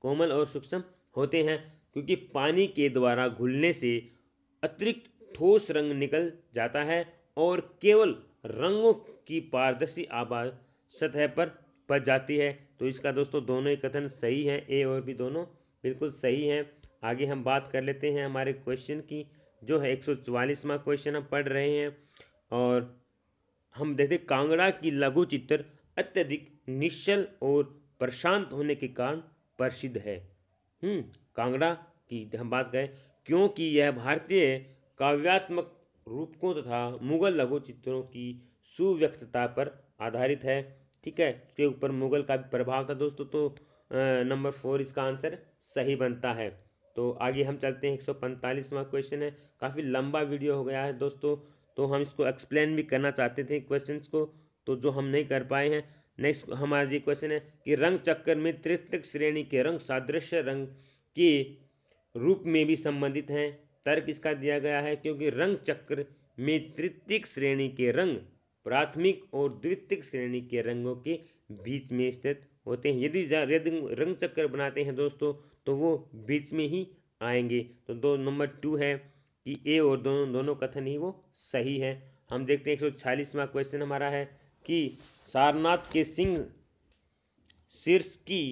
कोमल और सूक्ष्म होते हैं क्योंकि पानी के द्वारा घुलने से अतिरिक्त ठोस रंग निकल जाता है और केवल रंगों की पारदर्शी आभा सतह पर पड़ जाती है तो इसका दोस्तों दोनों ही कथन सही है ए और बी दोनों बिल्कुल सही है आगे हम बात कर लेते हैं हमारे क्वेश्चन की जो है एक सौ क्वेश्चन हम पढ़ रहे हैं और हम देखते कांगड़ा की लघु चित्र अत्यधिक निश्चल और प्रशांत होने के कारण प्रसिद्ध है हम्म कांगड़ा की हम बात करें क्योंकि यह भारतीय काव्यात्मक रूपकों तथा मुगल लघु चित्रों की सुव्यक्तता पर आधारित है ठीक है इसके ऊपर मुगल का भी प्रभाव था दोस्तों तो नंबर फोर इसका आंसर सही बनता है तो आगे हम चलते हैं एक सौ पैंतालीसवा क्वेश्चन है काफ़ी लंबा वीडियो हो गया है दोस्तों तो हम इसको एक्सप्लेन भी करना चाहते थे क्वेश्चंस को तो जो हम नहीं कर पाए हैं नेक्स्ट हमारा ये क्वेश्चन है कि रंग चक्कर में तृतीय श्रेणी के रंग सादृश्य रंग के रूप में भी संबंधित हैं तर्क इसका दिया गया है क्योंकि रंग चक्र में तृतीय श्रेणी के रंग प्राथमिक और द्वितीय श्रेणी के रंगों के बीच में स्थित होते हैं यदि रंग चक्कर बनाते हैं दोस्तों तो वो बीच में ही आएंगे तो दो नंबर टू है कि ए और दोनों दोनों कथन ही वो सही है हम देखते हैं एक सौ छियालीसवा क्वेश्चन हमारा है कि सारनाथ के सिंह शीर्ष की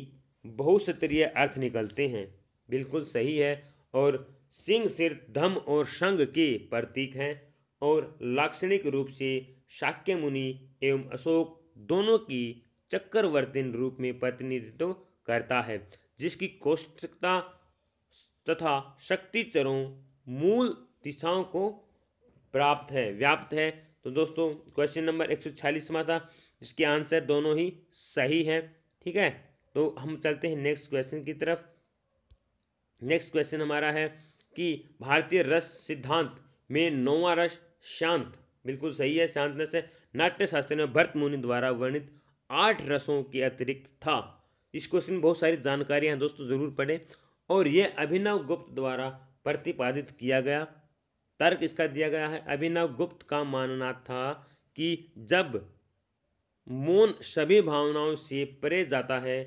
बहुसत्रीय अर्थ निकलते हैं बिल्कुल सही है और सिंह सिर धम और संघ के प्रतीक हैं और लाक्षणिक रूप से शाक्य मुनि एवं अशोक दोनों की चक्रवर्तन रूप में प्रतिनिधित्व करता है जिसकी कौष्टिकता तथा शक्ति चरों मूल दिशाओं को प्राप्त है व्याप्त है तो दोस्तों क्वेश्चन नंबर एक सौ था जिसके आंसर दोनों ही सही हैं ठीक है तो हम चलते हैं नेक्स्ट क्वेश्चन की तरफ नेक्स्ट क्वेश्चन हमारा है कि भारतीय रस सिद्धांत में नौवा रस शांत बिल्कुल सही है शांतनेस है नाट्य शास्त्र में भरत मुनि द्वारा वर्णित आठ रसों के अतिरिक्त था इस क्वेश्चन में बहुत सारी जानकारियां हैं दोस्तों जरूर पढ़ें और यह अभिनव गुप्त द्वारा प्रतिपादित किया गया तर्क इसका दिया गया है अभिनव गुप्त का मानना था कि जब मौन सभी भावनाओं से परे जाता है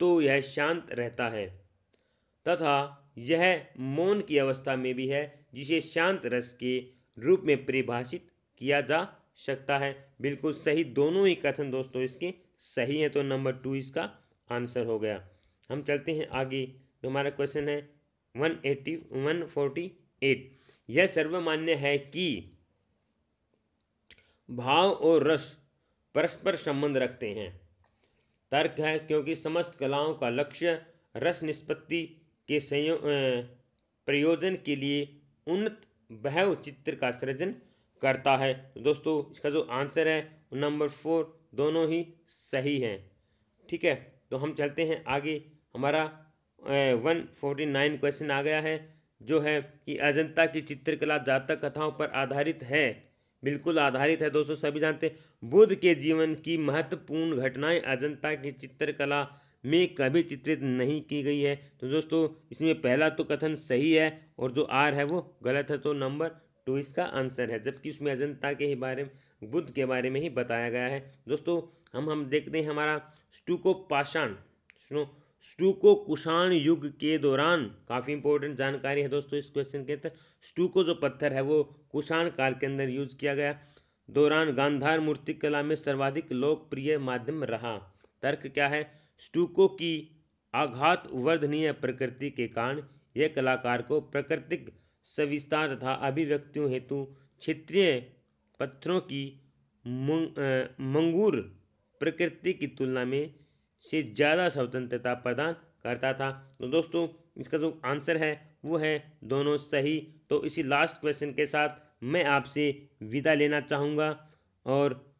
तो यह शांत रहता है तथा यह मौन की अवस्था में भी है जिसे शांत रस के रूप में परिभाषित किया जा सकता है बिल्कुल सही दोनों ही कथन दोस्तों इसके सही है तो नंबर टू इसका आंसर हो गया हम चलते हैं आगे जो तो हमारा क्वेश्चन है one eighty one forty eight यह सर्वमान्य है कि भाव और रस परस्पर संबंध रखते हैं तर्क है क्योंकि समस्त कलाओं का लक्ष्य रस निष्पत्ति के संयो प्रयोजन के लिए उन्नत वह चित्र का सृजन करता है तो दोस्तों इसका जो आंसर है नंबर फोर दोनों ही सही हैं ठीक है तो हम चलते हैं आगे हमारा वन फोर्टी नाइन क्वेश्चन आ गया है जो है कि अजंता की चित्रकला जातक कथाओं पर आधारित है बिल्कुल आधारित है दोस्तों सभी जानते हैं बुद्ध के जीवन की महत्वपूर्ण घटनाएं अजंता की चित्रकला में कभी चित्रित नहीं की गई है तो दोस्तों इसमें पहला तो कथन सही है और जो आर है वो गलत है तो नंबर टू तो इसका आंसर है जबकि उसमें अजंता के ही बारे में बुद्ध के बारे में ही बताया गया है दोस्तों हम हम देखते हैं हमारा स्टूको पाषाण सुनो स्टूको कुषाण युग के दौरान काफ़ी इंपॉर्टेंट जानकारी है दोस्तों इस क्वेश्चन के अंदर स्टूको जो पत्थर है वो कुषाण काल के अंदर यूज किया गया दौरान गांधार मूर्ति कला में सर्वाधिक लोकप्रिय माध्यम रहा तर्क क्या है स्टूको की आघात वर्धनीय प्रकृति के कारण यह कलाकार को प्राकृतिक सविस्तार तथा अभिव्यक्तियों हेतु क्षेत्रीय पत्थरों की मंगूर प्रकृति की तुलना में से ज़्यादा स्वतंत्रता प्रदान करता था तो दोस्तों इसका जो आंसर है वो है दोनों सही तो इसी लास्ट क्वेश्चन के साथ मैं आपसे विदा लेना चाहूँगा और